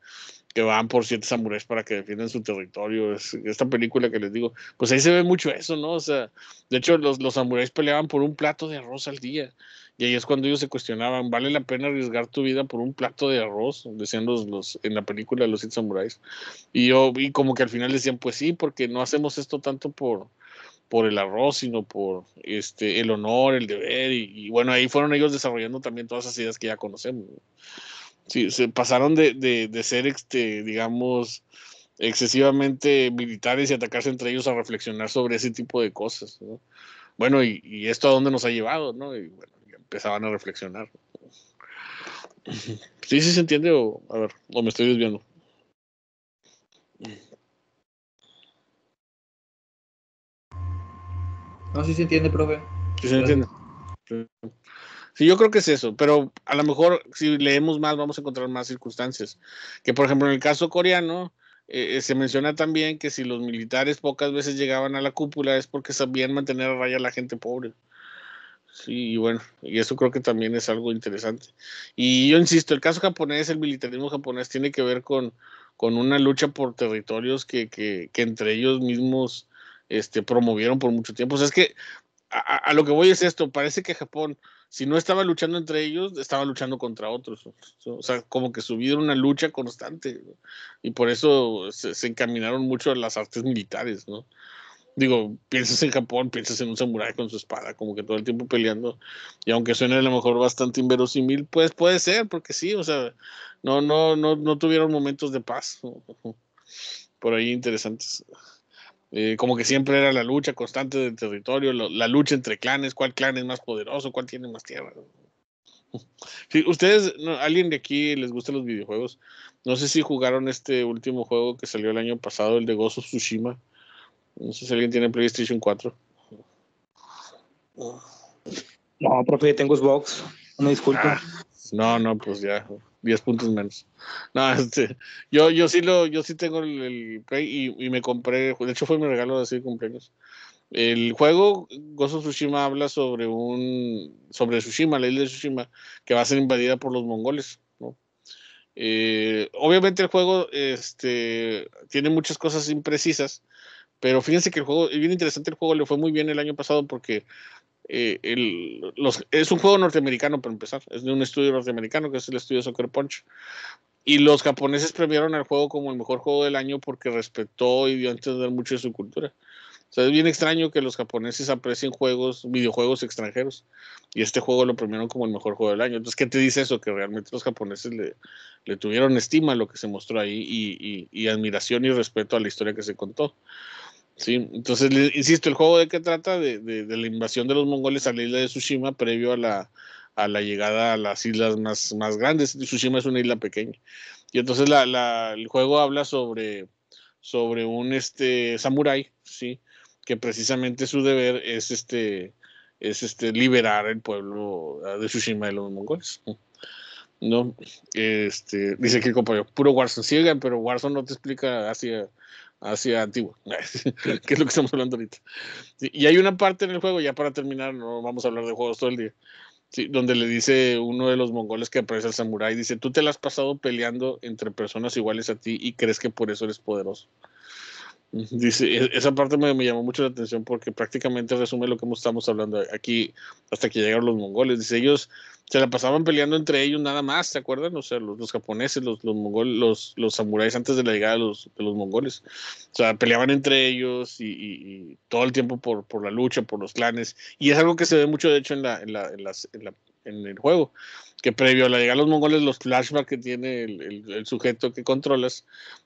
que van por siete samuráis para que defiendan su territorio. Es, esta película que les digo, pues ahí se ve mucho eso, ¿no? O sea, de hecho, los, los samuráis peleaban por un plato de arroz al día. Y ahí es cuando ellos se cuestionaban, ¿vale la pena arriesgar tu vida por un plato de arroz? Decían los, en la película Los It Samurais. Y yo, vi como que al final decían, pues sí, porque no hacemos esto tanto por, por el arroz, sino por este, el honor, el deber. Y, bueno, ahí fueron ellos desarrollando también todas esas ideas que ya conocemos. se pasaron de, ser, este, digamos, excesivamente militares y atacarse entre ellos a reflexionar sobre ese tipo de cosas. Bueno, y, esto a dónde nos ha llevado, ¿no? Y bueno, empezaban a reflexionar. ¿Sí, sí se entiende o, a ver, o me estoy desviando? No, sí se entiende, profe. Sí se entiende. Sí, yo creo que es eso, pero a lo mejor si leemos más vamos a encontrar más circunstancias. Que por ejemplo en el caso coreano, eh, se menciona también que si los militares pocas veces llegaban a la cúpula es porque sabían mantener a raya a la gente pobre. Sí, y bueno, y eso creo que también es algo interesante. Y yo insisto, el caso japonés, el militarismo japonés tiene que ver con, con una lucha por territorios que, entre ellos mismos este, promovieron por mucho tiempo. O sea, es que a, lo que voy es esto, parece que Japón, si no estaba luchando entre ellos, estaba luchando contra otros. O sea, como que subieron una lucha constante y por eso se, se, encaminaron mucho a las artes militares, ¿no? digo, piensas en Japón, piensas en un samurái con su espada, como que todo el tiempo peleando, y aunque suene a lo mejor bastante inverosímil, pues puede ser, porque sí, o sea, no, no, no, no tuvieron momentos de paz por ahí interesantes. Eh, como que siempre era la lucha constante del territorio, la lucha entre clanes, cuál clan es más poderoso, cuál tiene más tierra. Si ustedes, alguien de aquí les gusta los videojuegos, no sé si jugaron este último juego que salió el año pasado, el de Gozo Tsushima no sé si alguien tiene PlayStation 4. No, profe, tengo Xbox. Una disculpa. Ah. no, no, pues ya. 10 puntos menos. No, este, yo, yo sí lo, yo sí tengo el, Play y, me compré, de hecho fue mi regalo de cumpleaños. El juego Gozo Tsushima habla sobre un, sobre Tsushima, la isla de Tsushima, que va a ser invadida por los mongoles, eh, obviamente el juego, este, tiene muchas cosas imprecisas, pero fíjense que el juego, es bien interesante el juego, le fue muy bien el año pasado porque eh, el, es un juego norteamericano para empezar, es de un estudio norteamericano que es el estudio Soccer Punch. Y los japoneses premiaron al juego como el mejor juego del año porque respetó y dio a entender mucho de su cultura. O sea, es bien extraño que los japoneses aprecien juegos, videojuegos extranjeros. Y este juego lo premiaron como el mejor juego del año. Entonces, ¿qué te dice eso? Que realmente los japoneses le, le tuvieron estima a lo que se mostró ahí y, y, admiración y respeto a la historia que se contó. Sí, entonces, insisto, el juego de qué trata de, la invasión de los mongoles a la isla de Tsushima previo a la, a la llegada a las islas más, más grandes. Tsushima es una isla pequeña. Y entonces la, el juego habla sobre, sobre un este, samurái, ¿sí? que precisamente su deber es, este, es este, liberar el pueblo ah, de Tsushima de los mongoles. ¿no? Este, dice compañero puro Warzone. sigan, pero Warzone no te explica hacia hacia Antigua, que es lo que estamos hablando ahorita. y hay una parte en el juego, ya para terminar, no vamos a hablar de juegos todo el día, sí, donde le dice uno de los mongoles que aparece al samurái, dice, tú te la has pasado peleando entre personas iguales a ti y crees que por eso eres poderoso. Dice, e-, esa parte me, llamó mucho la atención porque prácticamente resume lo que estamos hablando aquí hasta que llegaron los mongoles. Dice, ellos se la pasaban peleando entre ellos nada más, ¿se acuerdan? O sea, los, japoneses, los, los mongoles, los, samuráis antes de la llegada de los, mongoles. O sea, peleaban entre ellos y, todo el tiempo por, la lucha, por los clanes. Y es algo que se ve mucho, de hecho, en, la, en, la, en, el juego que previo a la llegada de los mongoles, los flashbacks que tiene el, el, sujeto que controlas,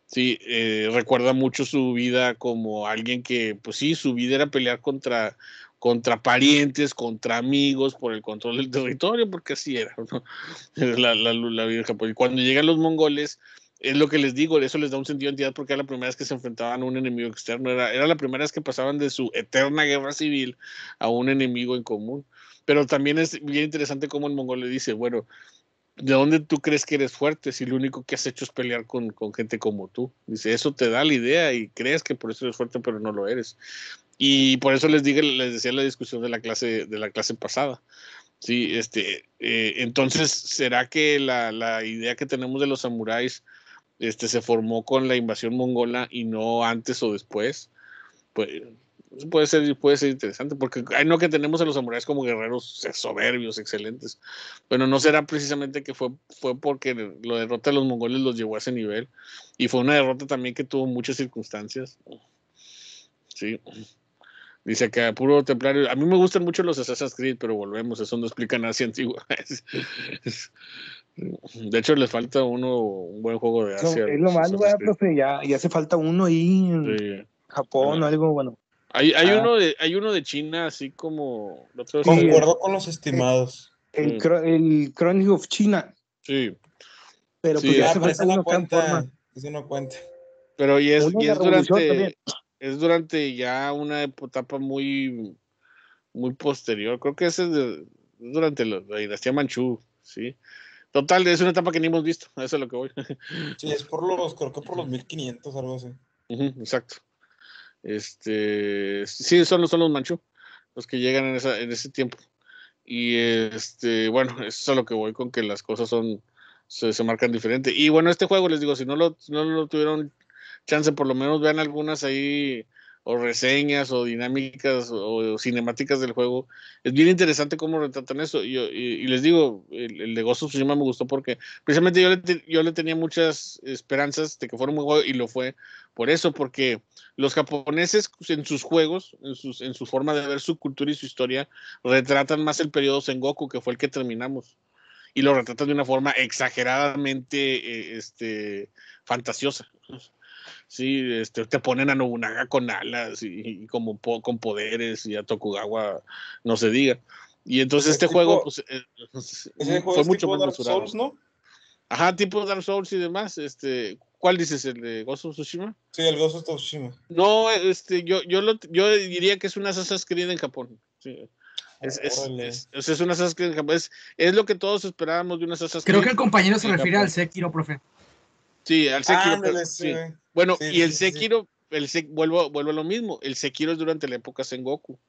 Sí, eh, recuerda mucho su vida como alguien que, pues sí, su vida era pelear contra, contra parientes, contra amigos, por el control del territorio, porque así era, la, la, la vida Cuando llegan los mongoles, es lo que les digo, eso les da un sentido de entidad porque era la primera vez que se enfrentaban a un enemigo externo, era, era la primera vez que pasaban de su eterna guerra civil a un enemigo en común. Pero también es bien interesante cómo el mongol le dice, bueno, ¿de dónde tú crees que eres fuerte si lo único que has hecho es pelear con, gente como tú? Dice, eso te da la idea y crees que por eso eres fuerte, pero no lo eres. Y por eso les, dije, les decía la discusión de la clase, de la clase pasada. Sí, este, eh, entonces, ¿será que la, idea que tenemos de los samuráis este, se formó con la invasión mongola y no antes o después? Pues pues, puede ser, puede interesante, porque hay no que tenemos a los samuráis como guerreros soberbios, excelentes. pero no será precisamente que fue, fue porque la derrota de los mongoles los llevó a ese nivel. Y fue una derrota también que tuvo muchas circunstancias. Sí. Dice a puro templario. A mí me gustan mucho los Assassin's Creed, pero volvemos, eso no explica nada antigua. De hecho, les falta uno, un buen juego de Asia. es lo malo, ya, ya hace falta uno ahí en Japón o algo, bueno. Hay, hay, ah. uno de, hay uno de China, así como. Concuerdo con los estimados. El, mm. Chronicle el of China. Sí. Pero pues ya, se cuenta. cuenta. Pero y es, durante. Es durante ya una etapa muy. Muy posterior. Creo que ese es durante la, dinastía Manchú, ¿sí? Total, es una etapa que ni hemos visto, eso es lo que voy. Sí, es por los, creo que por los 1500, algo así. exacto. Este, sí, son los, son los manchú los que llegan en, esa, en ese tiempo. Y este, bueno, eso es a lo que voy con que las cosas son, se, se marcan diferente. Y bueno, este juego, les digo, si no lo, no lo tuvieron chance, por lo menos vean algunas ahí o reseñas o dinámicas o, cinemáticas del juego. Es bien interesante cómo retratan eso. Yo, y, les digo, el, el de Ghost of Tsushima me gustó porque precisamente yo le, yo le tenía muchas esperanzas de que fuera un buen juego y lo fue por eso, porque los japoneses en sus juegos, en, sus, en su forma de ver su cultura y su historia, retratan más el periodo Sengoku, que fue el que terminamos. Y lo retratan de una forma exageradamente eh, este, fantasiosa sí, este, te ponen a Nobunaga con alas y, como con poderes y a Tokugawa, no se diga. Y entonces este juego, pues, eh, fue mucho más Dark Souls, ¿no? Ajá, tipo Dark Souls y demás. Este, ¿Cuál dices? ¿El de Ghost of Tsushima? Sí, el Ghost Tsushima. No, este, yo, yo, lo, yo diría que es una salsa Creed en Japón. Es, es, es, una salsa en Japón. Es, lo que todos esperábamos de una salsa Creed. Creo que el compañero se refiere al Sekiro, profe. Sí, al Sekiro. sí. Bueno, y el Sekiro, el vuelvo, vuelvo a lo mismo, el Sekiro es durante la época Sengoku.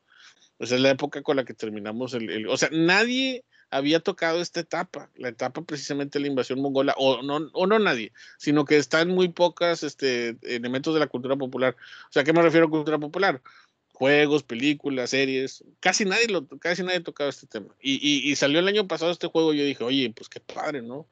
O sea, es la época con la que terminamos el, O sea, nadie había tocado esta etapa, la etapa precisamente de la invasión mongola, o no, o no nadie, sino que están muy pocas este, elementos de la cultura popular. O sea, qué me refiero a cultura popular? juegos, películas, series, casi nadie lo, casi nadie tocaba este tema. Y, y, salió el año pasado este juego, y yo dije, oye, pues qué padre, ¿no?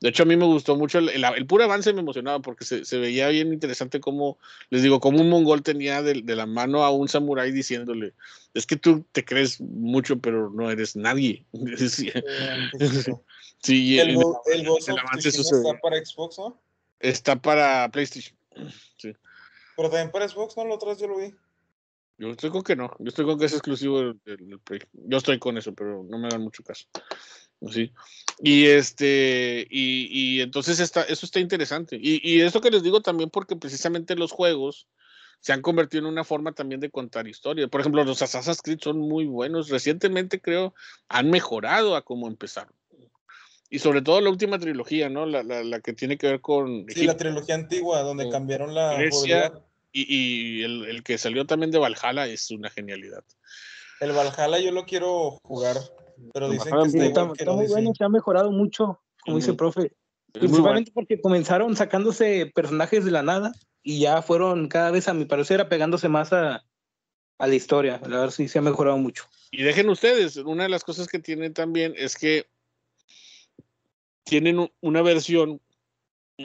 De hecho, a mí me gustó mucho el, puro avance, me emocionaba porque se, veía bien interesante como, les digo, como un mongol tenía de, la mano a un samurái diciéndole, es que tú te crees mucho, pero no eres nadie. sí, el, el, avance está para Xbox, ¿no? Está para PlayStation. Sí. Pero también para Xbox, ¿no? lo otra yo lo vi. Yo estoy con que no. Yo estoy con que es exclusivo del, Yo estoy con eso, pero no me dan mucho caso. Y este, y, entonces está, eso está interesante. Y, y eso que les digo también porque precisamente los juegos se han convertido en una forma también de contar historias. Por ejemplo, los Assassin's Creed son muy buenos. Recientemente creo han mejorado a cómo empezaron. Y sobre todo la última trilogía, ¿no? La, la, la que tiene que ver con... Sí, la trilogía antigua, donde cambiaron la... Y, el, que salió también de Valhalla es una genialidad. El Valhalla yo lo quiero jugar, pero dicen que, está, muy bueno, se ha mejorado mucho, como dice el profe. Principalmente porque comenzaron sacándose personajes de la nada y ya fueron cada vez, a mi parecer, apegándose más a, a la historia. A ver si se ha mejorado mucho. Y dejen ustedes, una de las cosas que tienen también es que tienen una versión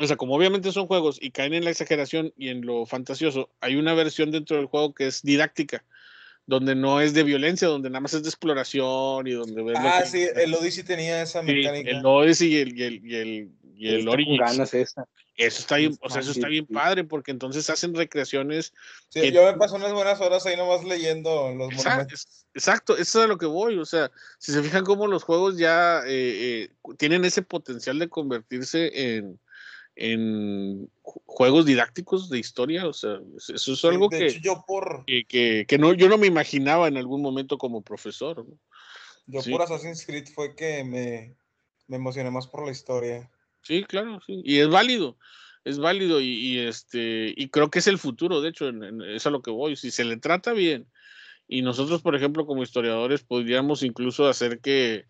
o sea, como obviamente son juegos y caen en la exageración y en lo fantasioso, hay una versión dentro del juego que es didáctica, donde no es de violencia, donde nada más es de exploración y donde Ah, sí, el Odyssey tenía esa mecánica. el Odyssey y el, y el, y el, y el Origins. Eso está bien, o sea, eso ah, está bien padre, porque entonces hacen recreaciones. yo me paso unas buenas horas ahí nomás leyendo los exacto, Exacto, eso es a lo que voy. O sea, si se fijan cómo los juegos ya eh, eh, tienen ese potencial de convertirse en en juegos didácticos de historia, o sea, eso es algo que, yo que, no, yo no me imaginaba en algún momento como profesor. Yo por Assassin's Creed fue que me, emocioné más por la historia. Sí, claro, sí. Y es válido, es válido y, este, y creo que es el futuro, de hecho, es a lo que voy, si se le trata bien. Y nosotros, por ejemplo, como historiadores, podríamos incluso hacer que,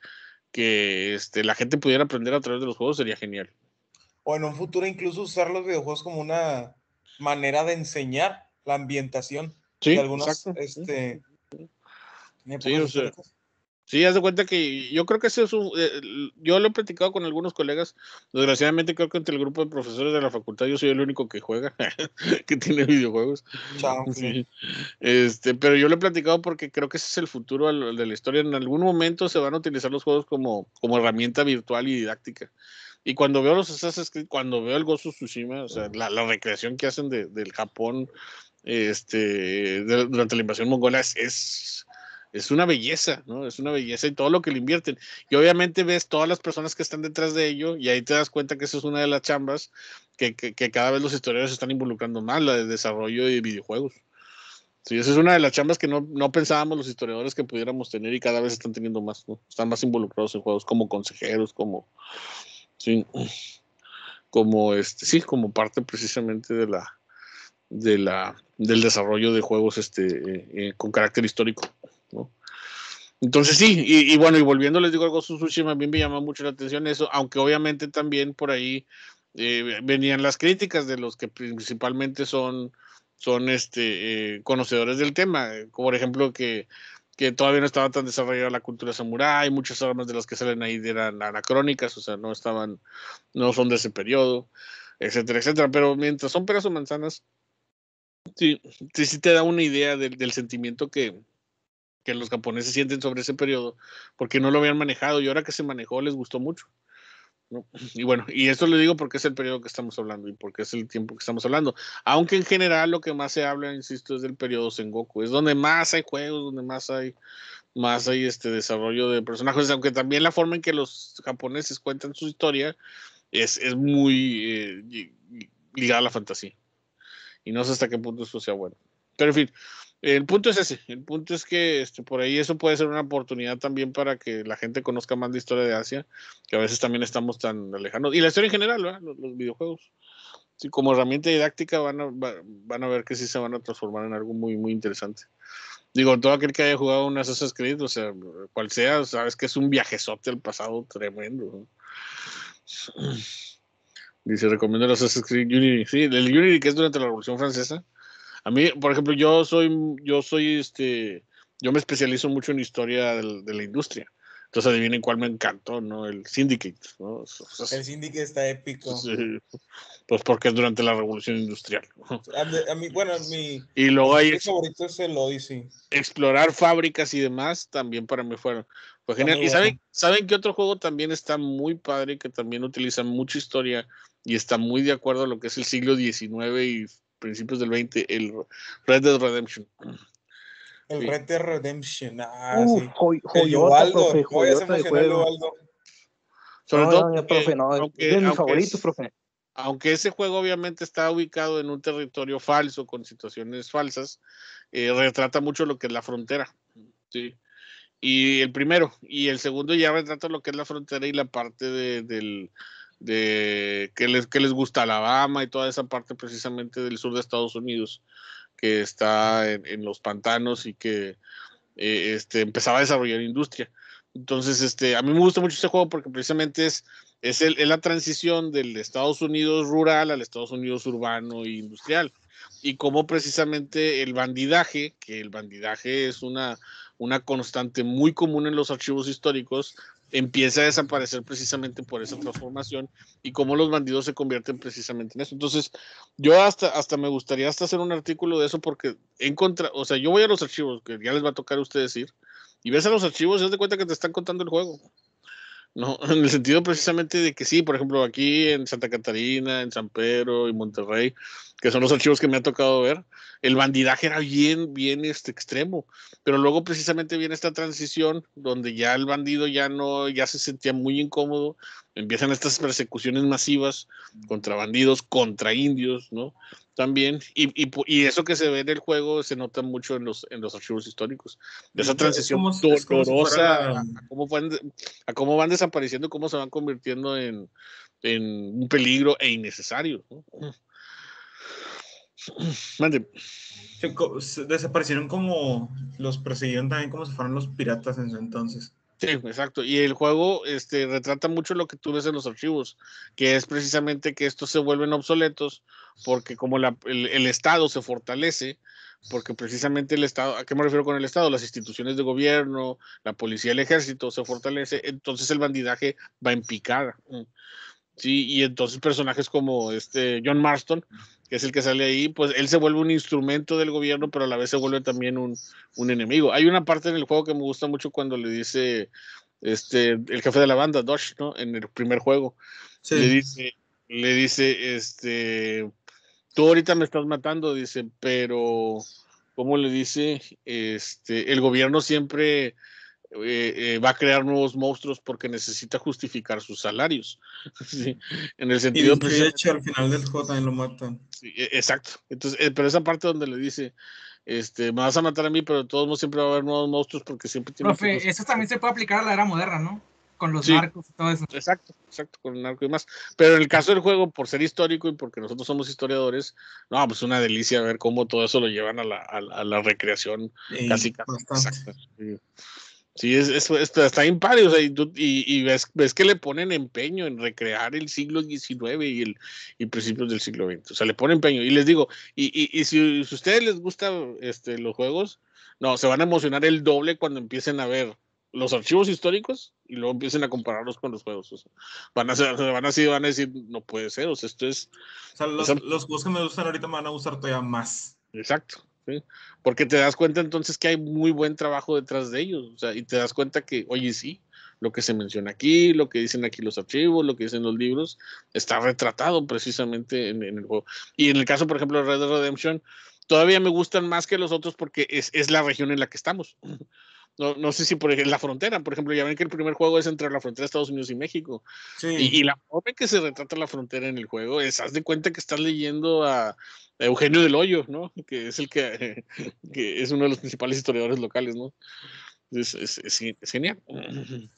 que este, la gente pudiera aprender a través de los juegos, sería genial o en un futuro incluso usar los videojuegos como una manera de enseñar la ambientación sí, de algunos este, sí, haz de cuenta que yo creo que eso es un, eh, yo lo he platicado con algunos colegas, desgraciadamente creo que entre el grupo de profesores de la facultad yo soy el único que juega, que tiene videojuegos. Este, pero yo lo he platicado porque creo que ese es el futuro de la historia, en algún momento se van a utilizar los juegos como, como herramienta virtual y didáctica. Y cuando veo los es que cuando veo el gozo Tsushima, o sea, la, recreación que hacen del Japón este, durante la invasión mongola es, es, una belleza, ¿no? Es una belleza y todo lo que le invierten. Y obviamente ves todas las personas que están detrás de ello y ahí te das cuenta que eso es una de las chambas que, cada vez los historiadores están involucrando más, la de desarrollo de videojuegos. Sí, esa es una de las chambas que no, no, pensábamos los historiadores que pudiéramos tener y cada vez están teniendo más, ¿no? Están más involucrados en juegos como consejeros, como, Sí. Como este, sí, como parte precisamente de la, de la, del desarrollo de juegos este, eh, eh, con carácter histórico. ¿no? Entonces sí, y, bueno, y volviendo les digo algo, a también me llama mucho la atención eso, aunque obviamente también por ahí eh, venían las críticas de los que principalmente son, son este, conocedores del tema, como por ejemplo que que todavía no estaba tan desarrollada la cultura samurái, muchas armas de las que salen ahí eran anacrónicas, o sea, no estaban, no son de ese periodo, etcétera, etcétera. Pero mientras son peras o manzanas, sí, sí, sí te da una idea del, del sentimiento que, que los japoneses sienten sobre ese periodo, porque no lo habían manejado y ahora que se manejó les gustó mucho. Y bueno, y esto lo digo porque es el periodo que estamos hablando y porque es el tiempo que estamos hablando. Aunque en general lo que más se habla, insisto, es del periodo Sengoku. Es donde más hay juegos, donde más hay más hay este desarrollo de personajes, aunque también la forma en que los japoneses cuentan su historia es, muy eh, ligada a la fantasía. Y no sé hasta qué punto eso sea bueno. Pero en fin, el punto es ese, el punto es que este, por ahí eso puede ser una oportunidad también para que la gente conozca más la historia de Asia, que a veces también estamos tan lejanos, y la historia en general, Los, videojuegos. Sí, como herramienta didáctica van a, van a ver que sí se van a transformar en algo muy, muy interesante. Digo, todo aquel que haya jugado un Assassin's Creed, o sea, cual sea, sabes que es un viajezote al pasado tremendo. Dice, recomiendo el Assassin's Creed Unity. Sí, el Unity que es durante la Revolución Francesa a mí, por ejemplo, yo soy, yo soy este, yo me especializo mucho en historia de la industria. Entonces adivinen cuál me encantó, ¿no? El Syndicate, el Syndicate está épico. pues porque es durante la revolución industrial. A, mí, bueno, mi, y luego mi favorito es el Odyssey. Explorar fábricas y demás también para mí fueron. Fue genial. Y saben, saben que otro juego también está muy padre, que también utiliza mucha historia y está muy de acuerdo a lo que es el siglo XIX y principios del 20, el Red Dead Redemption. El Red Dead Redemption, ah, sí. Joy, joyota, el no, no, profe, no, aunque, es profe. Aunque ese juego obviamente está ubicado en un territorio falso, con situaciones falsas, eh, retrata mucho lo que es la frontera, y el primero y el segundo ya retrata lo que es la frontera y la parte del, de qué les, que les gusta Alabama y toda esa parte precisamente del sur de Estados Unidos que está en, los pantanos y que eh, este, empezaba a desarrollar industria. Entonces, este, a mí me gusta mucho este juego porque precisamente es, es, la transición del Estados Unidos rural al Estados Unidos urbano e industrial. Y cómo precisamente el bandidaje, que el bandidaje es una, una constante muy común en los archivos históricos, empieza a desaparecer precisamente por esa transformación y cómo los bandidos se convierten precisamente en eso. Entonces, yo hasta, hasta me gustaría hasta hacer un artículo de eso porque en contra, o sea, yo voy a los archivos, que ya les va a tocar a ustedes ir, y ves a los archivos y das de cuenta que te están contando el juego. No, en el sentido precisamente de que sí, por ejemplo, aquí en Santa Catarina, en San Pedro y Monterrey, que son los archivos que me ha tocado ver, el bandidaje era bien, bien este extremo, pero luego precisamente viene esta transición donde ya el bandido ya no, ya se sentía muy incómodo, empiezan estas persecuciones masivas contra bandidos, contra indios, ¿no? también. Y, eso que se ve en el juego se nota mucho en los, en los archivos históricos. esa transición dolorosa a, cómo van, a cómo van desapareciendo, cómo se van convirtiendo en, un peligro e innecesario. Desaparecieron como los perseguían también como se fueron los piratas en su entonces. Sí, exacto. Y el juego este, retrata mucho lo que tú ves en los archivos, que es precisamente que estos se vuelven obsoletos porque como el, el, Estado se fortalece, porque precisamente el Estado, ¿a qué me refiero con el Estado? Las instituciones de gobierno, la policía, el ejército se fortalece, entonces el bandidaje va en picada. Sí, y entonces personajes como este John Marston, que es el que sale ahí, pues él se vuelve un instrumento del gobierno, pero a la vez se vuelve también un, enemigo. Hay una parte en el juego que me gusta mucho cuando le dice este el jefe de la banda, Dodge, ¿no? En el primer juego. Le dice, le dice, este, tú ahorita me estás matando, dice, pero, ¿cómo le dice? Este, el gobierno siempre eh, eh, va a crear nuevos monstruos porque necesita justificar sus salarios. En el sentido. Y de hecho, al final del juego también lo matan. E, exacto. Entonces, eh, pero esa parte donde le dice. Este, me vas a matar a mí, pero de todos modos siempre va a haber nuevos monstruos porque siempre tiene. Profe, eso también se puede aplicar a la era moderna, ¿no? Con los y todo eso. Exacto, exacto, con el arco y más. Pero en el caso del juego, por ser histórico y porque nosotros somos historiadores, no, pues una delicia ver cómo todo eso lo llevan a la, recreación sí, casi casi. Sí, está, impario, o sea, y, ves, ves, que le ponen empeño en recrear el siglo XIX y, el, y principios del siglo XX, o sea, le ponen empeño. Y les digo, y, y, y si, a ustedes les gustan este, los juegos, no, se van a emocionar el doble cuando empiecen a ver los archivos históricos y luego empiecen a compararlos con los juegos. van, a, van, a, decir, van a decir, no puede ser, o sea, esto es... O sea, los, los juegos que me gustan ahorita me van a gustar todavía más. Exacto. Porque te das cuenta entonces que hay muy buen trabajo detrás de ellos, y te das cuenta que, oye, sí, lo que se menciona aquí, lo que dicen aquí los archivos, lo que dicen los libros, está retratado precisamente en, el juego. Y en el caso, por ejemplo, de Red Redemption, todavía me gustan más que los otros porque es, la región en la que estamos. No, sé si por ejemplo, la frontera, por ejemplo, ya ven que el primer juego es entre la frontera de Estados Unidos y México. Y, y, la forma en que se retrata la frontera en el juego es, haz de cuenta que estás leyendo a, Eugenio del Hoyo, ¿no? Que es el que, es uno de los principales historiadores locales, ¿no? Es, genial.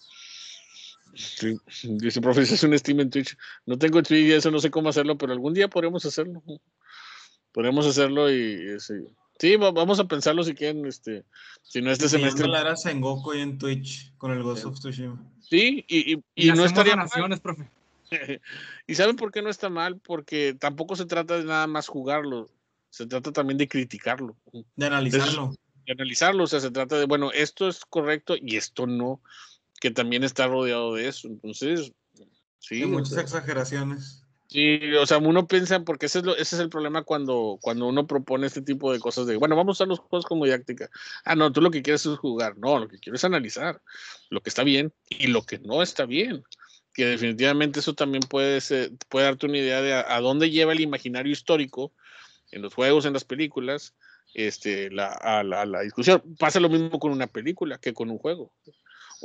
Dice, profe, es un stream en Twitch. No tengo Twitch y eso no sé cómo hacerlo, pero algún día podremos hacerlo. Podemos hacerlo y, sí. vamos a pensarlo si quieren, este, si no este semestre. en Goku y en Twitch con el Ghost sí. of Tsushima. Sí, y, y, no estaría. Donaciones, profe. y saben por qué no está mal, porque tampoco se trata de nada más jugarlo, se trata también de criticarlo. De analizarlo. de analizarlo, o sea, se trata de, bueno, esto es correcto y esto no, que también está rodeado de eso. Entonces, sí. muchas exageraciones. Sí, o sea, uno piensa, porque ese es, ese es el problema cuando, cuando uno propone este tipo de cosas de, bueno, vamos a los juegos como didáctica. Ah, no, tú lo que quieres es jugar. No, lo que quieres es analizar lo que está bien y lo que no está bien que definitivamente eso también puede, puede darte una idea de a, dónde lleva el imaginario histórico en los juegos, en las películas, este, la, a, la, discusión. Pasa lo mismo con una película que con un juego.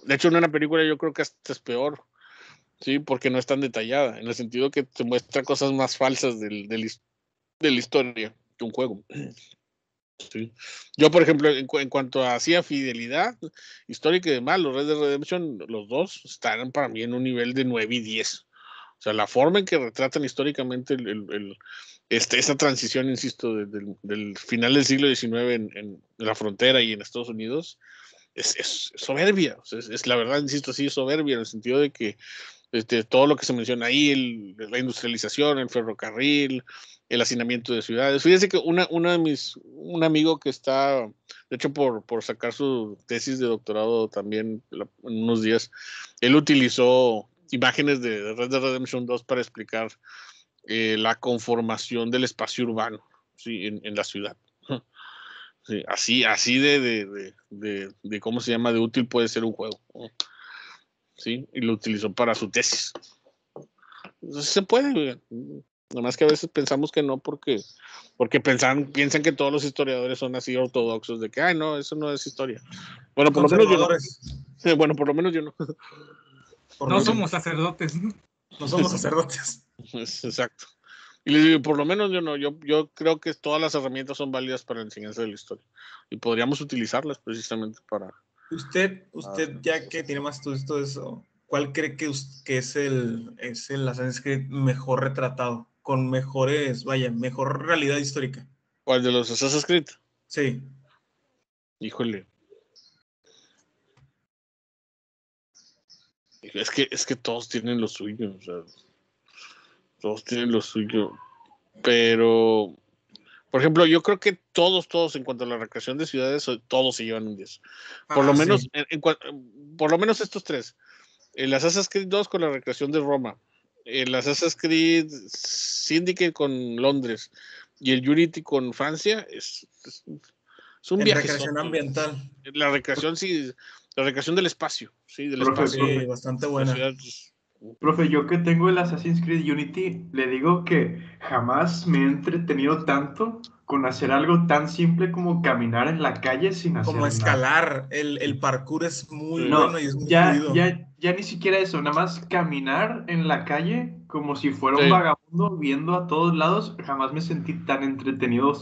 De hecho, en una película yo creo que hasta es peor, ¿sí? Porque no es tan detallada, en el sentido que te muestra cosas más falsas del, de la historia que un juego. Yo, por ejemplo, en, cuanto a fidelidad histórica y demás, los Red de Redemption, los dos, están para mí en un nivel de 9 y 10. O sea, la forma en que retratan históricamente el, este, esa transición, insisto, del final del siglo XIX en, la frontera y en Estados Unidos, es, soberbia. es, la verdad, insisto, sí, es soberbia en el sentido de que este, todo lo que se menciona ahí, la industrialización, el ferrocarril, el hacinamiento de ciudades. Fíjese que una, de mis, un amigo que está, de hecho, por, sacar su tesis de doctorado también en unos días, él utilizó imágenes de Red Dead Redemption 2 para explicar eh, la conformación del espacio urbano ¿sí? en, la ciudad. así, así de, de, de, cómo se llama, de útil puede ser un juego. ¿sí? Y lo utilizó para su tesis. Se puede, Nada más que a veces pensamos que no porque, porque pensan, piensan que todos los historiadores son así ortodoxos, de que, ay, no, eso no es historia. Bueno, por lo menos yo no. Bueno, por lo menos yo no. somos sacerdotes. No somos sacerdotes. Exacto. Y les digo, por lo menos yo no, yo, yo creo que todas las herramientas son válidas para la enseñanza de la historia. Y podríamos utilizarlas precisamente para... Usted, usted ah. ya que tiene más estudios de eso, ¿cuál cree que, que es, el, es el mejor retratado? con mejores, vaya, mejor realidad histórica. ¿Cuál de los Assassin's Creed? Sí. Híjole. Es que, es que todos tienen lo suyo, o sea, todos tienen lo suyo. Pero, por ejemplo, yo creo que todos, todos, en cuanto a la recreación de ciudades, todos se llevan un 10. Por lo ah, menos, por lo menos estos tres. El Assassin's Creed 2 con la recreación de Roma, el Assassin's Creed Syndicate con Londres y el Unity con Francia, es, es, un viaje. La recreación ambiental. La recreación, sí, la recreación del espacio, bastante buena. Pues, profe, yo que tengo el Assassin's Creed Unity, le digo que jamás me he entretenido tanto con hacer algo tan simple como caminar en la calle sin hacer Como escalar, El, parkour es muy bueno y es muy ya, ya, ya ni siquiera eso, nada más caminar en la calle como si fuera un vagabundo viendo a todos lados, jamás me sentí tan entretenido.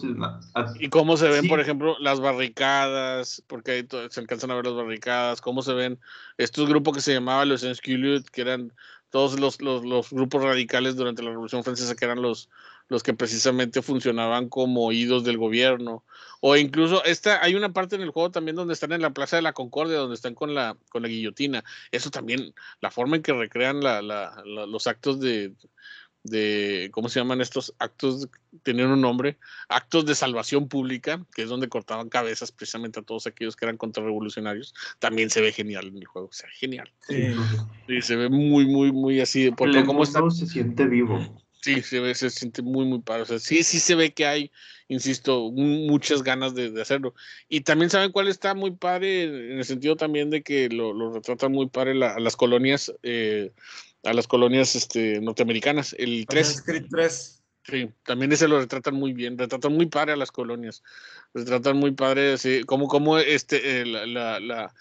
¿Y cómo se ven, por ejemplo, las barricadas? Porque se alcanzan a ver las barricadas, cómo se ven estos grupos que se llamaban los Enskilud, que eran todos los, grupos radicales durante la Revolución Francesa, que eran los, los que precisamente funcionaban como oídos del gobierno. O incluso, esta, hay una parte en el juego también donde están en la Plaza de la Concordia, donde están con la, con la guillotina. Eso también, la forma en que recrean la, los actos de, de, ¿cómo se llaman estos actos? Tienen un nombre, actos de salvación pública, que es donde cortaban cabezas precisamente a todos aquellos que eran contrarrevolucionarios, también se ve genial en el juego, se ve genial. Sí. se ve muy, muy, muy así. Porque como se siente vivo. Sí, se se siente muy, muy padre. O sea, sí, sí se ve que hay, insisto, muchas ganas de, hacerlo. Y también saben cuál está muy padre, en el sentido también de que lo, lo retratan muy padre a las colonias, eh, a las colonias este, norteamericanas. El 3. Sí, también ese lo retratan muy bien, retratan muy padre a las colonias, retratan muy padre, como, como este, eh, la, la,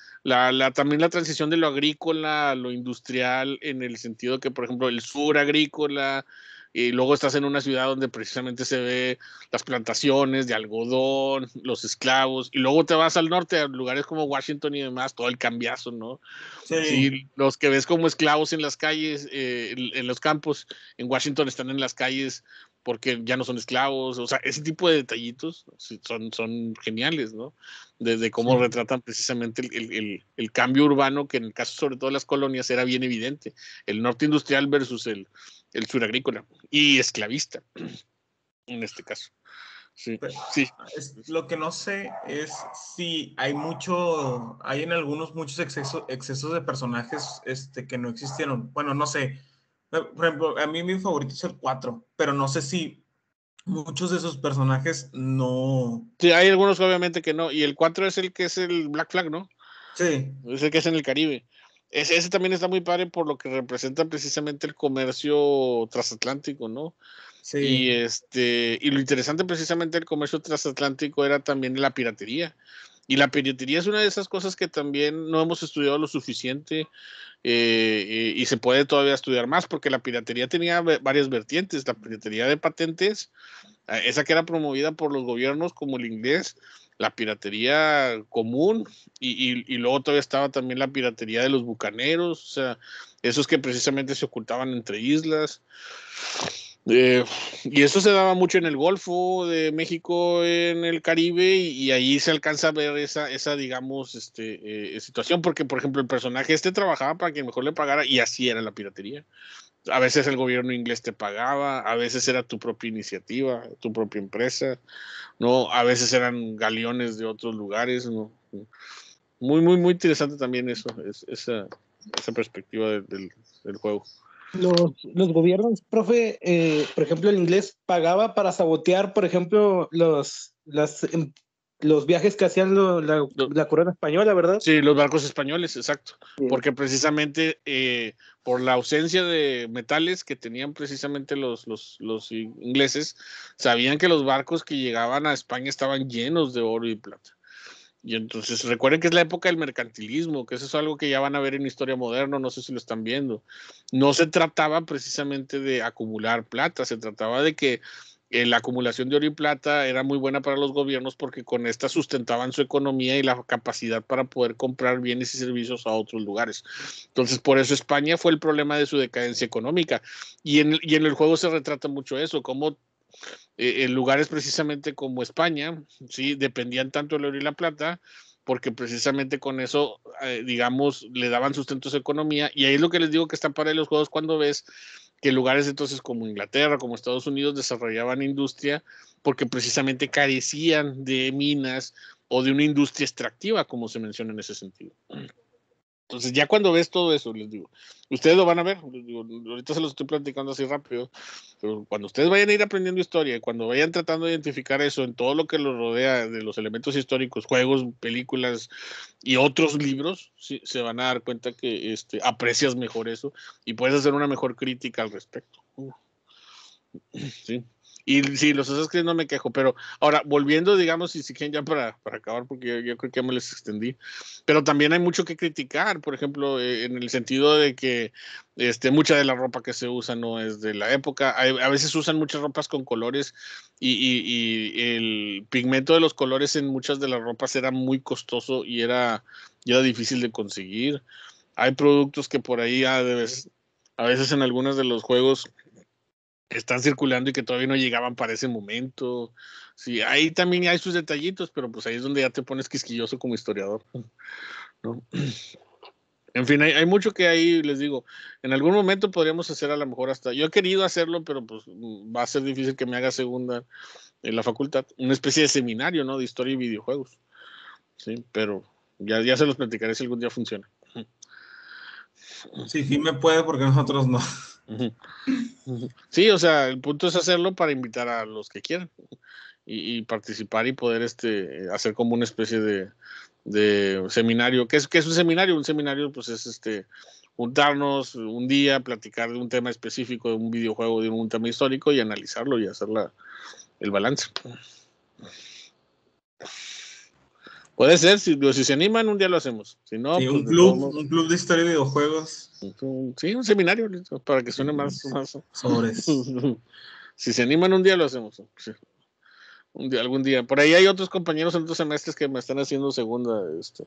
la, también la transición de lo agrícola a lo industrial, en el sentido que, por ejemplo, el sur agrícola, y luego estás en una ciudad donde precisamente se ve las plantaciones de algodón, los esclavos, y luego te vas al norte, a lugares como Washington y demás, todo el cambiazo, ¿no? Sí. los que ves como esclavos en las calles, eh, en, los campos, en Washington están en las calles porque ya no son esclavos, o sea, ese tipo de detallitos son, son geniales, ¿no? Desde cómo retratan precisamente el, el, cambio urbano, que en el caso sobre todo de las colonias era bien evidente, el norte industrial versus el, el sur agrícola y esclavista, en este caso. Sí, pues, lo que no sé es si hay mucho, hay en algunos muchos excesos, excesos de personajes este, que no existieron. Bueno, no sé. Eh, por ejemplo, a mí mi favorito es el 4, pero no sé si muchos de esos personajes no. Sí, hay algunos obviamente que no. Y el 4 es el que es el Black Flag, ¿no? Sí. Es el que es en el Caribe. Ese, también está muy padre por lo que representa precisamente el comercio transatlántico, ¿no? Sí. Y, este, y lo interesante precisamente del comercio transatlántico era también la piratería. Y la piratería es una de esas cosas que también no hemos estudiado lo suficiente eh, y se puede todavía estudiar más porque la piratería tenía varias vertientes. La piratería de patentes, Ah, esa que era promovida por los gobiernos como el inglés, la piratería común y, y, luego todavía estaba también la piratería de los bucaneros, o sea, esos que precisamente se ocultaban entre islas. Eh, y eso se daba mucho en el Golfo de México, en el Caribe, y, ahí se alcanza a ver esa, esa digamos, este, eh, situación, porque, por ejemplo, el personaje este trabajaba para que mejor le pagara, y así era la piratería a veces el gobierno inglés te pagaba, a veces era tu propia iniciativa, tu propia empresa, ¿no? A veces eran galeones de otros lugares, ¿no? Muy, muy, muy interesante también eso, esa, perspectiva del, del, juego. Los, los gobiernos, profe, eh, por ejemplo, el inglés pagaba para sabotear, por ejemplo, los, las, em, los viajes que hacían la, corona española, ¿verdad? Sí, los barcos españoles, exacto. Porque precisamente eh, por la ausencia de metales que tenían precisamente los, los, los, ingleses, sabían que los barcos que llegaban a España estaban llenos de oro y plata. Y entonces recuerden que es la época del mercantilismo, que eso es algo que ya van a ver en historia moderna, no sé si lo están viendo. No se trataba precisamente de acumular plata, se trataba de que eh, la acumulación de oro y plata era muy buena para los gobiernos porque con esta sustentaban su economía y la capacidad para poder comprar bienes y servicios a otros lugares. Entonces, por eso España fue el problema de su decadencia económica. Y en, el juego se retrata mucho eso, como eh, en lugares precisamente como España, sí, dependían tanto del oro y la plata, porque precisamente con eso, eh, digamos, le daban sustento a su economía. Y ahí es lo que les digo que está para los juegos cuando ves que lugares entonces como Inglaterra, como Estados Unidos desarrollaban industria porque precisamente carecían de minas o de una industria extractiva, como se menciona en ese sentido. Entonces, ya cuando ves todo eso, les digo, ustedes lo van a ver, ahorita se los estoy platicando así rápido, pero cuando ustedes vayan a ir aprendiendo historia, cuando vayan tratando de identificar eso en todo lo que los rodea de los elementos históricos, juegos, películas y otros libros, se van a dar cuenta que este, aprecias mejor eso y puedes hacer una mejor crítica al respecto. Sí. Y sí, los haces, no me quejo, pero ahora, volviendo, digamos, y si quieren ya para, para acabar, porque yo, creo que ya me les extendí, pero también hay mucho que criticar, por ejemplo, eh, en el sentido de que este, mucha de la ropa que se usa no es de la época, a veces usan muchas ropas con colores y, el pigmento de los colores en muchas de las ropas era muy costoso y era, difícil de conseguir. Hay productos que por ahí a a veces en algunos de los juegos están circulando y que todavía no llegaban para ese momento. Sí, ahí también hay sus detallitos, pero pues ahí es donde ya te pones quisquilloso como historiador. ¿no? En fin, hay, mucho que ahí les digo. En algún momento podríamos hacer a lo mejor hasta. Yo he querido hacerlo, pero pues mm, va a ser difícil que me haga segunda en la facultad. Una especie de seminario, ¿no? De historia y videojuegos. Sí, pero ya, ya se los platicaré si algún día funciona. Sí, sí me puede porque nosotros no. Sí, o sea, el punto es hacerlo para invitar a los que quieran y, participar y poder este, hacer como una especie de, seminario. que es, es un seminario? Un seminario pues es este juntarnos un día, platicar de un tema específico, de un videojuego, de un tema histórico y analizarlo y hacer el balance. Puede ser, si, se animan, un día lo hacemos. Si pues, un, club, de historia de videojuegos. Sí, un seminario para que suene más. más... Sobres. si se animan, un día lo hacemos. algún día. Por ahí hay otros compañeros en otros semestres que me están haciendo segunda. Este,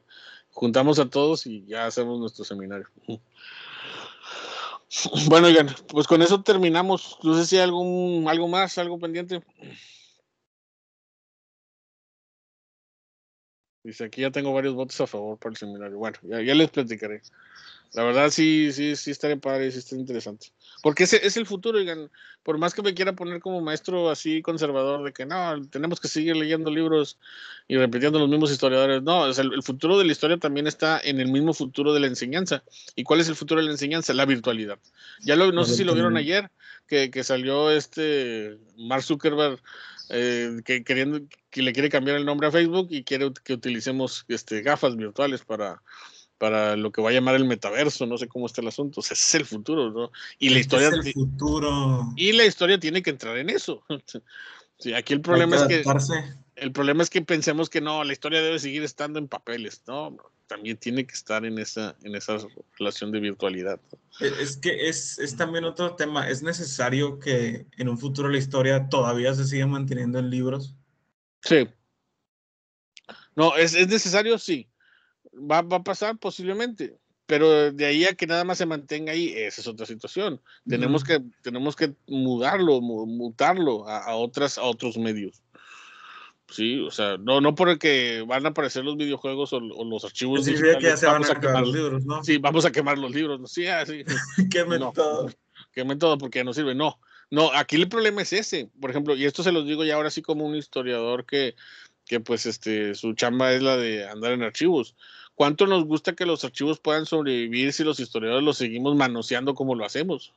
juntamos a todos y ya hacemos nuestro seminario. bueno, pues con eso terminamos. No sé si hay algún, algo más, algo pendiente. Dice, aquí ya tengo varios votos a favor para el seminario. Bueno, ya, les platicaré. La verdad sí, sí, sí estaré padre, sí está interesante. Porque ese es el futuro, digan, Por más que me quiera poner como maestro así conservador de que no, tenemos que seguir leyendo libros y repitiendo los mismos historiadores. No, el, futuro de la historia también está en el mismo futuro de la enseñanza. ¿Y cuál es el futuro de la enseñanza? La virtualidad. Ya lo, no sé si lo vieron ayer, que, que salió este Mark Zuckerberg eh, que, queriendo, que le quiere cambiar el nombre a Facebook y quiere que utilicemos este, gafas virtuales para, para lo que va a llamar el metaverso, no sé cómo está el asunto, ese es el futuro, ¿no? Y la historia es el futuro. Y la historia tiene que entrar en eso. sí, aquí el problema es que el problema es que pensemos que no, la historia debe seguir estando en papeles, no también tiene que estar en esa, en esa relación de virtualidad. E-, es que es, también otro tema. ¿Es necesario que en un futuro la historia todavía se siga manteniendo en libros? Sí. No, es, necesario, sí. Va, a pasar posiblemente, pero de ahí a que nada más se mantenga ahí, esa es otra situación. Tenemos, que, tenemos que mudarlo, mutarlo a, otras, a otros medios. Sí, o sea, no, no porque van a aparecer los videojuegos o, los archivos. Pues sí, digitales, que ya se van a, quemar los libros, ¿no? Sí, vamos a quemar los libros. Sí, así. Qué todo. No, todo porque no sirve. No, no, aquí el problema es ese. Por ejemplo, y esto se los digo ya ahora sí como un historiador que, que pues este, su chamba es la de andar en archivos. ¿Cuánto nos gusta que los archivos puedan sobrevivir si los historiadores los seguimos manoseando como lo hacemos?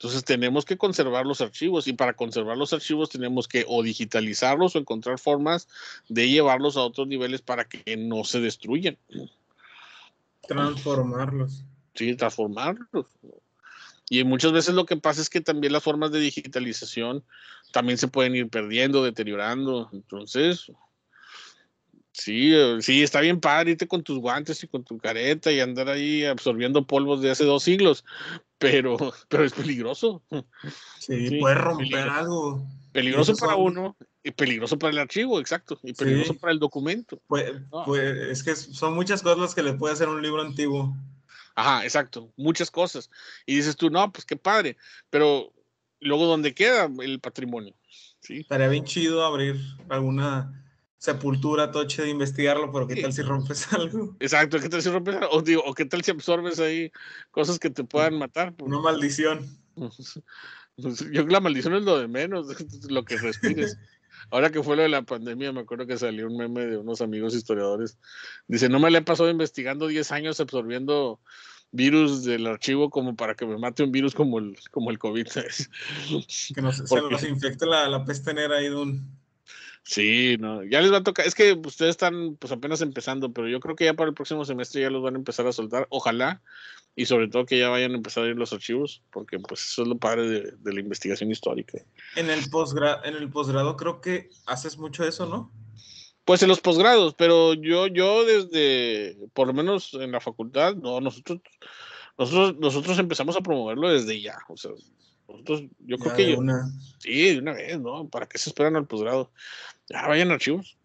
Entonces tenemos que conservar los archivos y para conservar los archivos tenemos que o digitalizarlos o encontrar formas de llevarlos a otros niveles para que no se destruyan. Transformarlos. Sí, transformarlos. Y muchas veces lo que pasa es que también las formas de digitalización también se pueden ir perdiendo, deteriorando. Entonces, Sí, eh, sí, está bien padre irte con tus guantes y con tu careta y andar ahí absorbiendo polvos de hace dos siglos, pero, pero es peligroso. Sí, puede romper algo. Peligroso para uno y peligroso para el archivo, exacto, y peligroso para el documento. Pues, pues, es que son muchas cosas las que le puede hacer un libro antiguo. Ajá, exacto, muchas cosas. Y dices tú, no, pues qué padre, pero luego, ¿dónde queda el patrimonio? Sí. Estaría bien chido abrir alguna sepultura, toche de investigarlo, pero qué tal si rompes algo. Exacto, qué tal si rompes algo, o, digo, o qué tal si absorbes ahí cosas que te puedan matar. Pues, Una maldición. Pues, pues, yo la maldición es lo de menos, lo que respires. Ahora que fue lo de la pandemia, me acuerdo que salió un meme de unos amigos historiadores. Dice, no me le he pasado investigando 10 años absorbiendo virus del archivo como para que me mate un virus como el, como el COVID. Que nos, nos infecte la, la peste negra ahí de un... Sí, no, ya les va a tocar. Es que ustedes están pues apenas empezando, pero yo creo que ya para el próximo semestre ya los van a empezar a soltar, ojalá, y sobre todo que ya vayan a empezar a ir los archivos, porque pues eso es lo padre de, la investigación histórica. En el, en el posgrado creo que haces mucho eso, ¿no? Pues en los posgrados, pero yo, yo desde, por lo menos en la facultad, no, nosotros, nosotros, nosotros empezamos a promoverlo desde ya, o sea, nosotros, yo creo que yo, sí, de una vez, ¿no? ¿Para qué se esperan al posgrado? Ya ah, vayan archivos.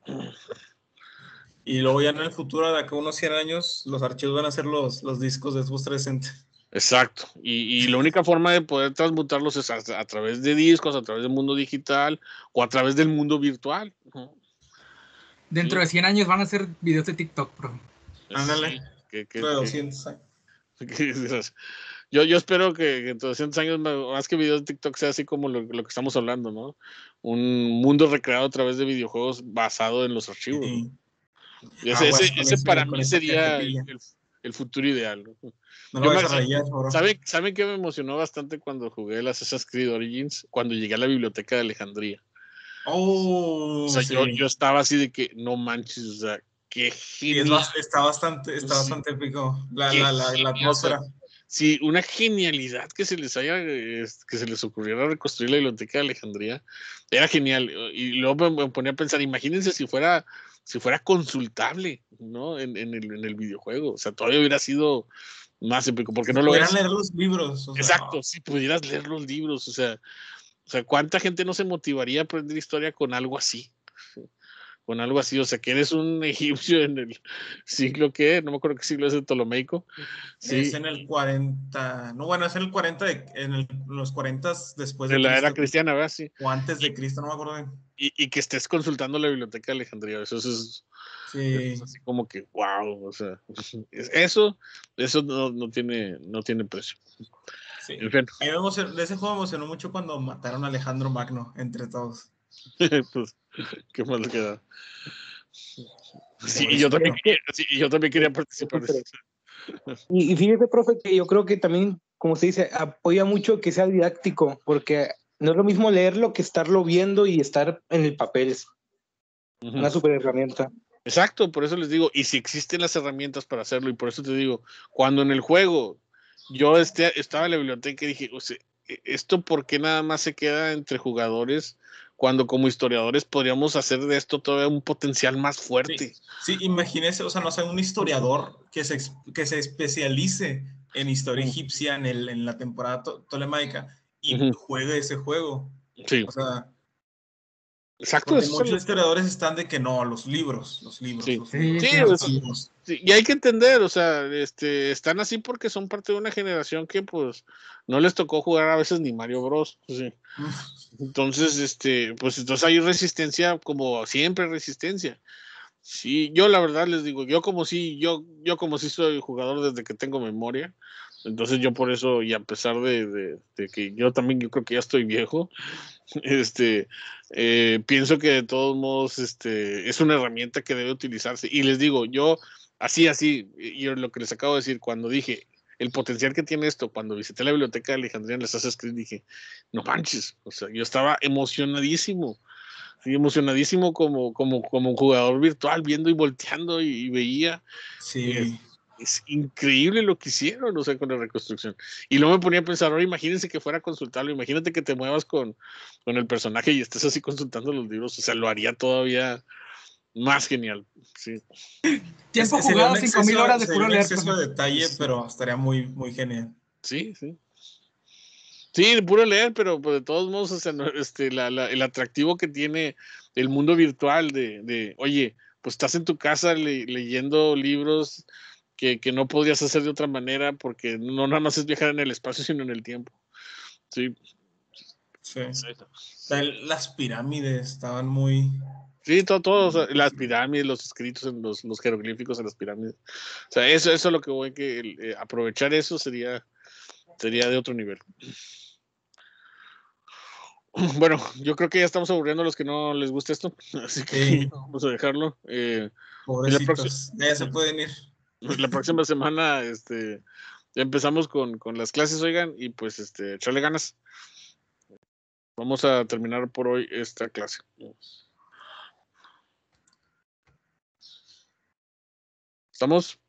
Y luego ya en el futuro, de acá a unos 100 años, los archivos van a ser los, los discos de Xbox 360. Exacto. Y, la única forma de poder transmutarlos es a, través de discos, a través del mundo digital o a través del mundo virtual. Dentro de 100 años van a ser videos de TikTok, bro. Ándale. Sí. ¿eh? ¿Qué, qué, yo, yo espero que, en 200 años más, que videos de TikTok sea así como lo, que estamos hablando, ¿no? Un mundo recreado a través de videojuegos basado en los archivos. Ah, ese, para mí sería el, futuro ideal. ¿saben, qué me emocionó bastante cuando jugué las Assassin's Creed Origins? Cuando llegué a la biblioteca de Alejandría. Oh, o sea, yo, estaba así de que no manches, o sea, qué genial. está bastante, está bastante épico la, atmósfera si una genialidad que se les haya, que se les ocurriera reconstruir la biblioteca de Alejandría, era genial. Eh, y luego me ponía a pensar, imagínense si fuera, si fuera consultable, ¿no? En, el, videojuego, o sea, todavía hubiera sido más épico, porque no lo eran leer los libros. Exacto, si pudieras leer los libros, o sea, o sea, ¿cuánta gente no se motivaría a aprender historia con algo así? con algo así, o sea, que eres un egipcio en el siglo que, no me acuerdo qué siglo es el Ptolomeico. Sí. Es en el 40, no, bueno, es en el 40, de, en los 40 después de, de la era cristiana, ¿verdad? Sí. O antes de Cristo, no me acuerdo. Y, que estés consultando la biblioteca de Alejandría, eso, es... así como que, wow, o sea, eso, eso no, no tiene, no tiene precio. Sí. En fin. de ese juego me emocionó mucho cuando mataron a Alejandro Magno, entre todos. Pues, qué mal queda. Pues, eh, sí, y yo también, quería participar. Y, fíjate, profe, que yo creo que también, como se dice, apoya mucho que sea didáctico, porque no es lo mismo leerlo que estarlo viendo y estar en el papel. es Una super herramienta. Exacto, por eso les digo, y si existen las herramientas para hacerlo, y por eso te digo, cuando en el juego yo este, estaba en la biblioteca y dije, e-, esto porque nada más se queda entre jugadores cuando como historiadores podríamos hacer de esto todavía un potencial más fuerte. Sí, imagínese, o sea, no sea un historiador que se, que se especialice en historia egipcia en, el, en la temporada tolemaica y juegue ese juego. Sí. O sea, Exacto. muchos están de que no, los libros, los libros. los libros, sí, y hay que entender, o sea, este, están así porque son parte de una generación que pues no les tocó jugar a veces ni Mario Bros. Pues, entonces, este, pues entonces hay resistencia como siempre resistencia. Sí, yo la verdad les digo, yo como si, yo, yo como si soy jugador desde que tengo memoria, entonces yo por eso, y a pesar de, de que yo también, yo creo que ya estoy viejo, Este, eh, pienso que de todos modos este, es una herramienta que debe utilizarse. Y les digo, yo así, así, y lo que les acabo de decir, cuando dije el potencial que tiene esto, cuando visité la biblioteca de Alejandría en las Assassin's dije, no manches, o sea, yo estaba emocionadísimo, emocionadísimo como, como, como un jugador virtual, viendo y volteando y, y veía. Sí es increíble lo que hicieron, o sea, con la reconstrucción. Y luego me ponía a pensar, ahora imagínense que fuera a consultarlo, imagínate que te muevas con, el personaje y estés así consultando los libros, o sea, lo haría todavía más genial. Sí. Tiempo jugado, 5000 horas de puro leer. pero estaría muy, muy genial. Sí, sí. Sí, de puro leer, pero pues, de todos modos, este, el atractivo que tiene el mundo virtual de, oye, pues estás en tu casa leyendo libros, que, no podías hacer de otra manera porque no nada más es viajar en el espacio, sino en el tiempo. Sí. Sí. Las pirámides estaban muy... Sí, todo, las pirámides, los escritos, en los, jeroglíficos en las pirámides. O sea, eso, eso es lo que voy a que eh, aprovechar eso sería, sería de otro nivel. Bueno, yo creo que ya estamos aburriendo a los que no les gusta esto, así que vamos a dejarlo. Eh, Pobrecitos, ya se pueden ir. Pues, la próxima semana este, empezamos con, las clases, oigan, y pues este, echarle ganas. Vamos a terminar por hoy esta clase. ¿Estamos?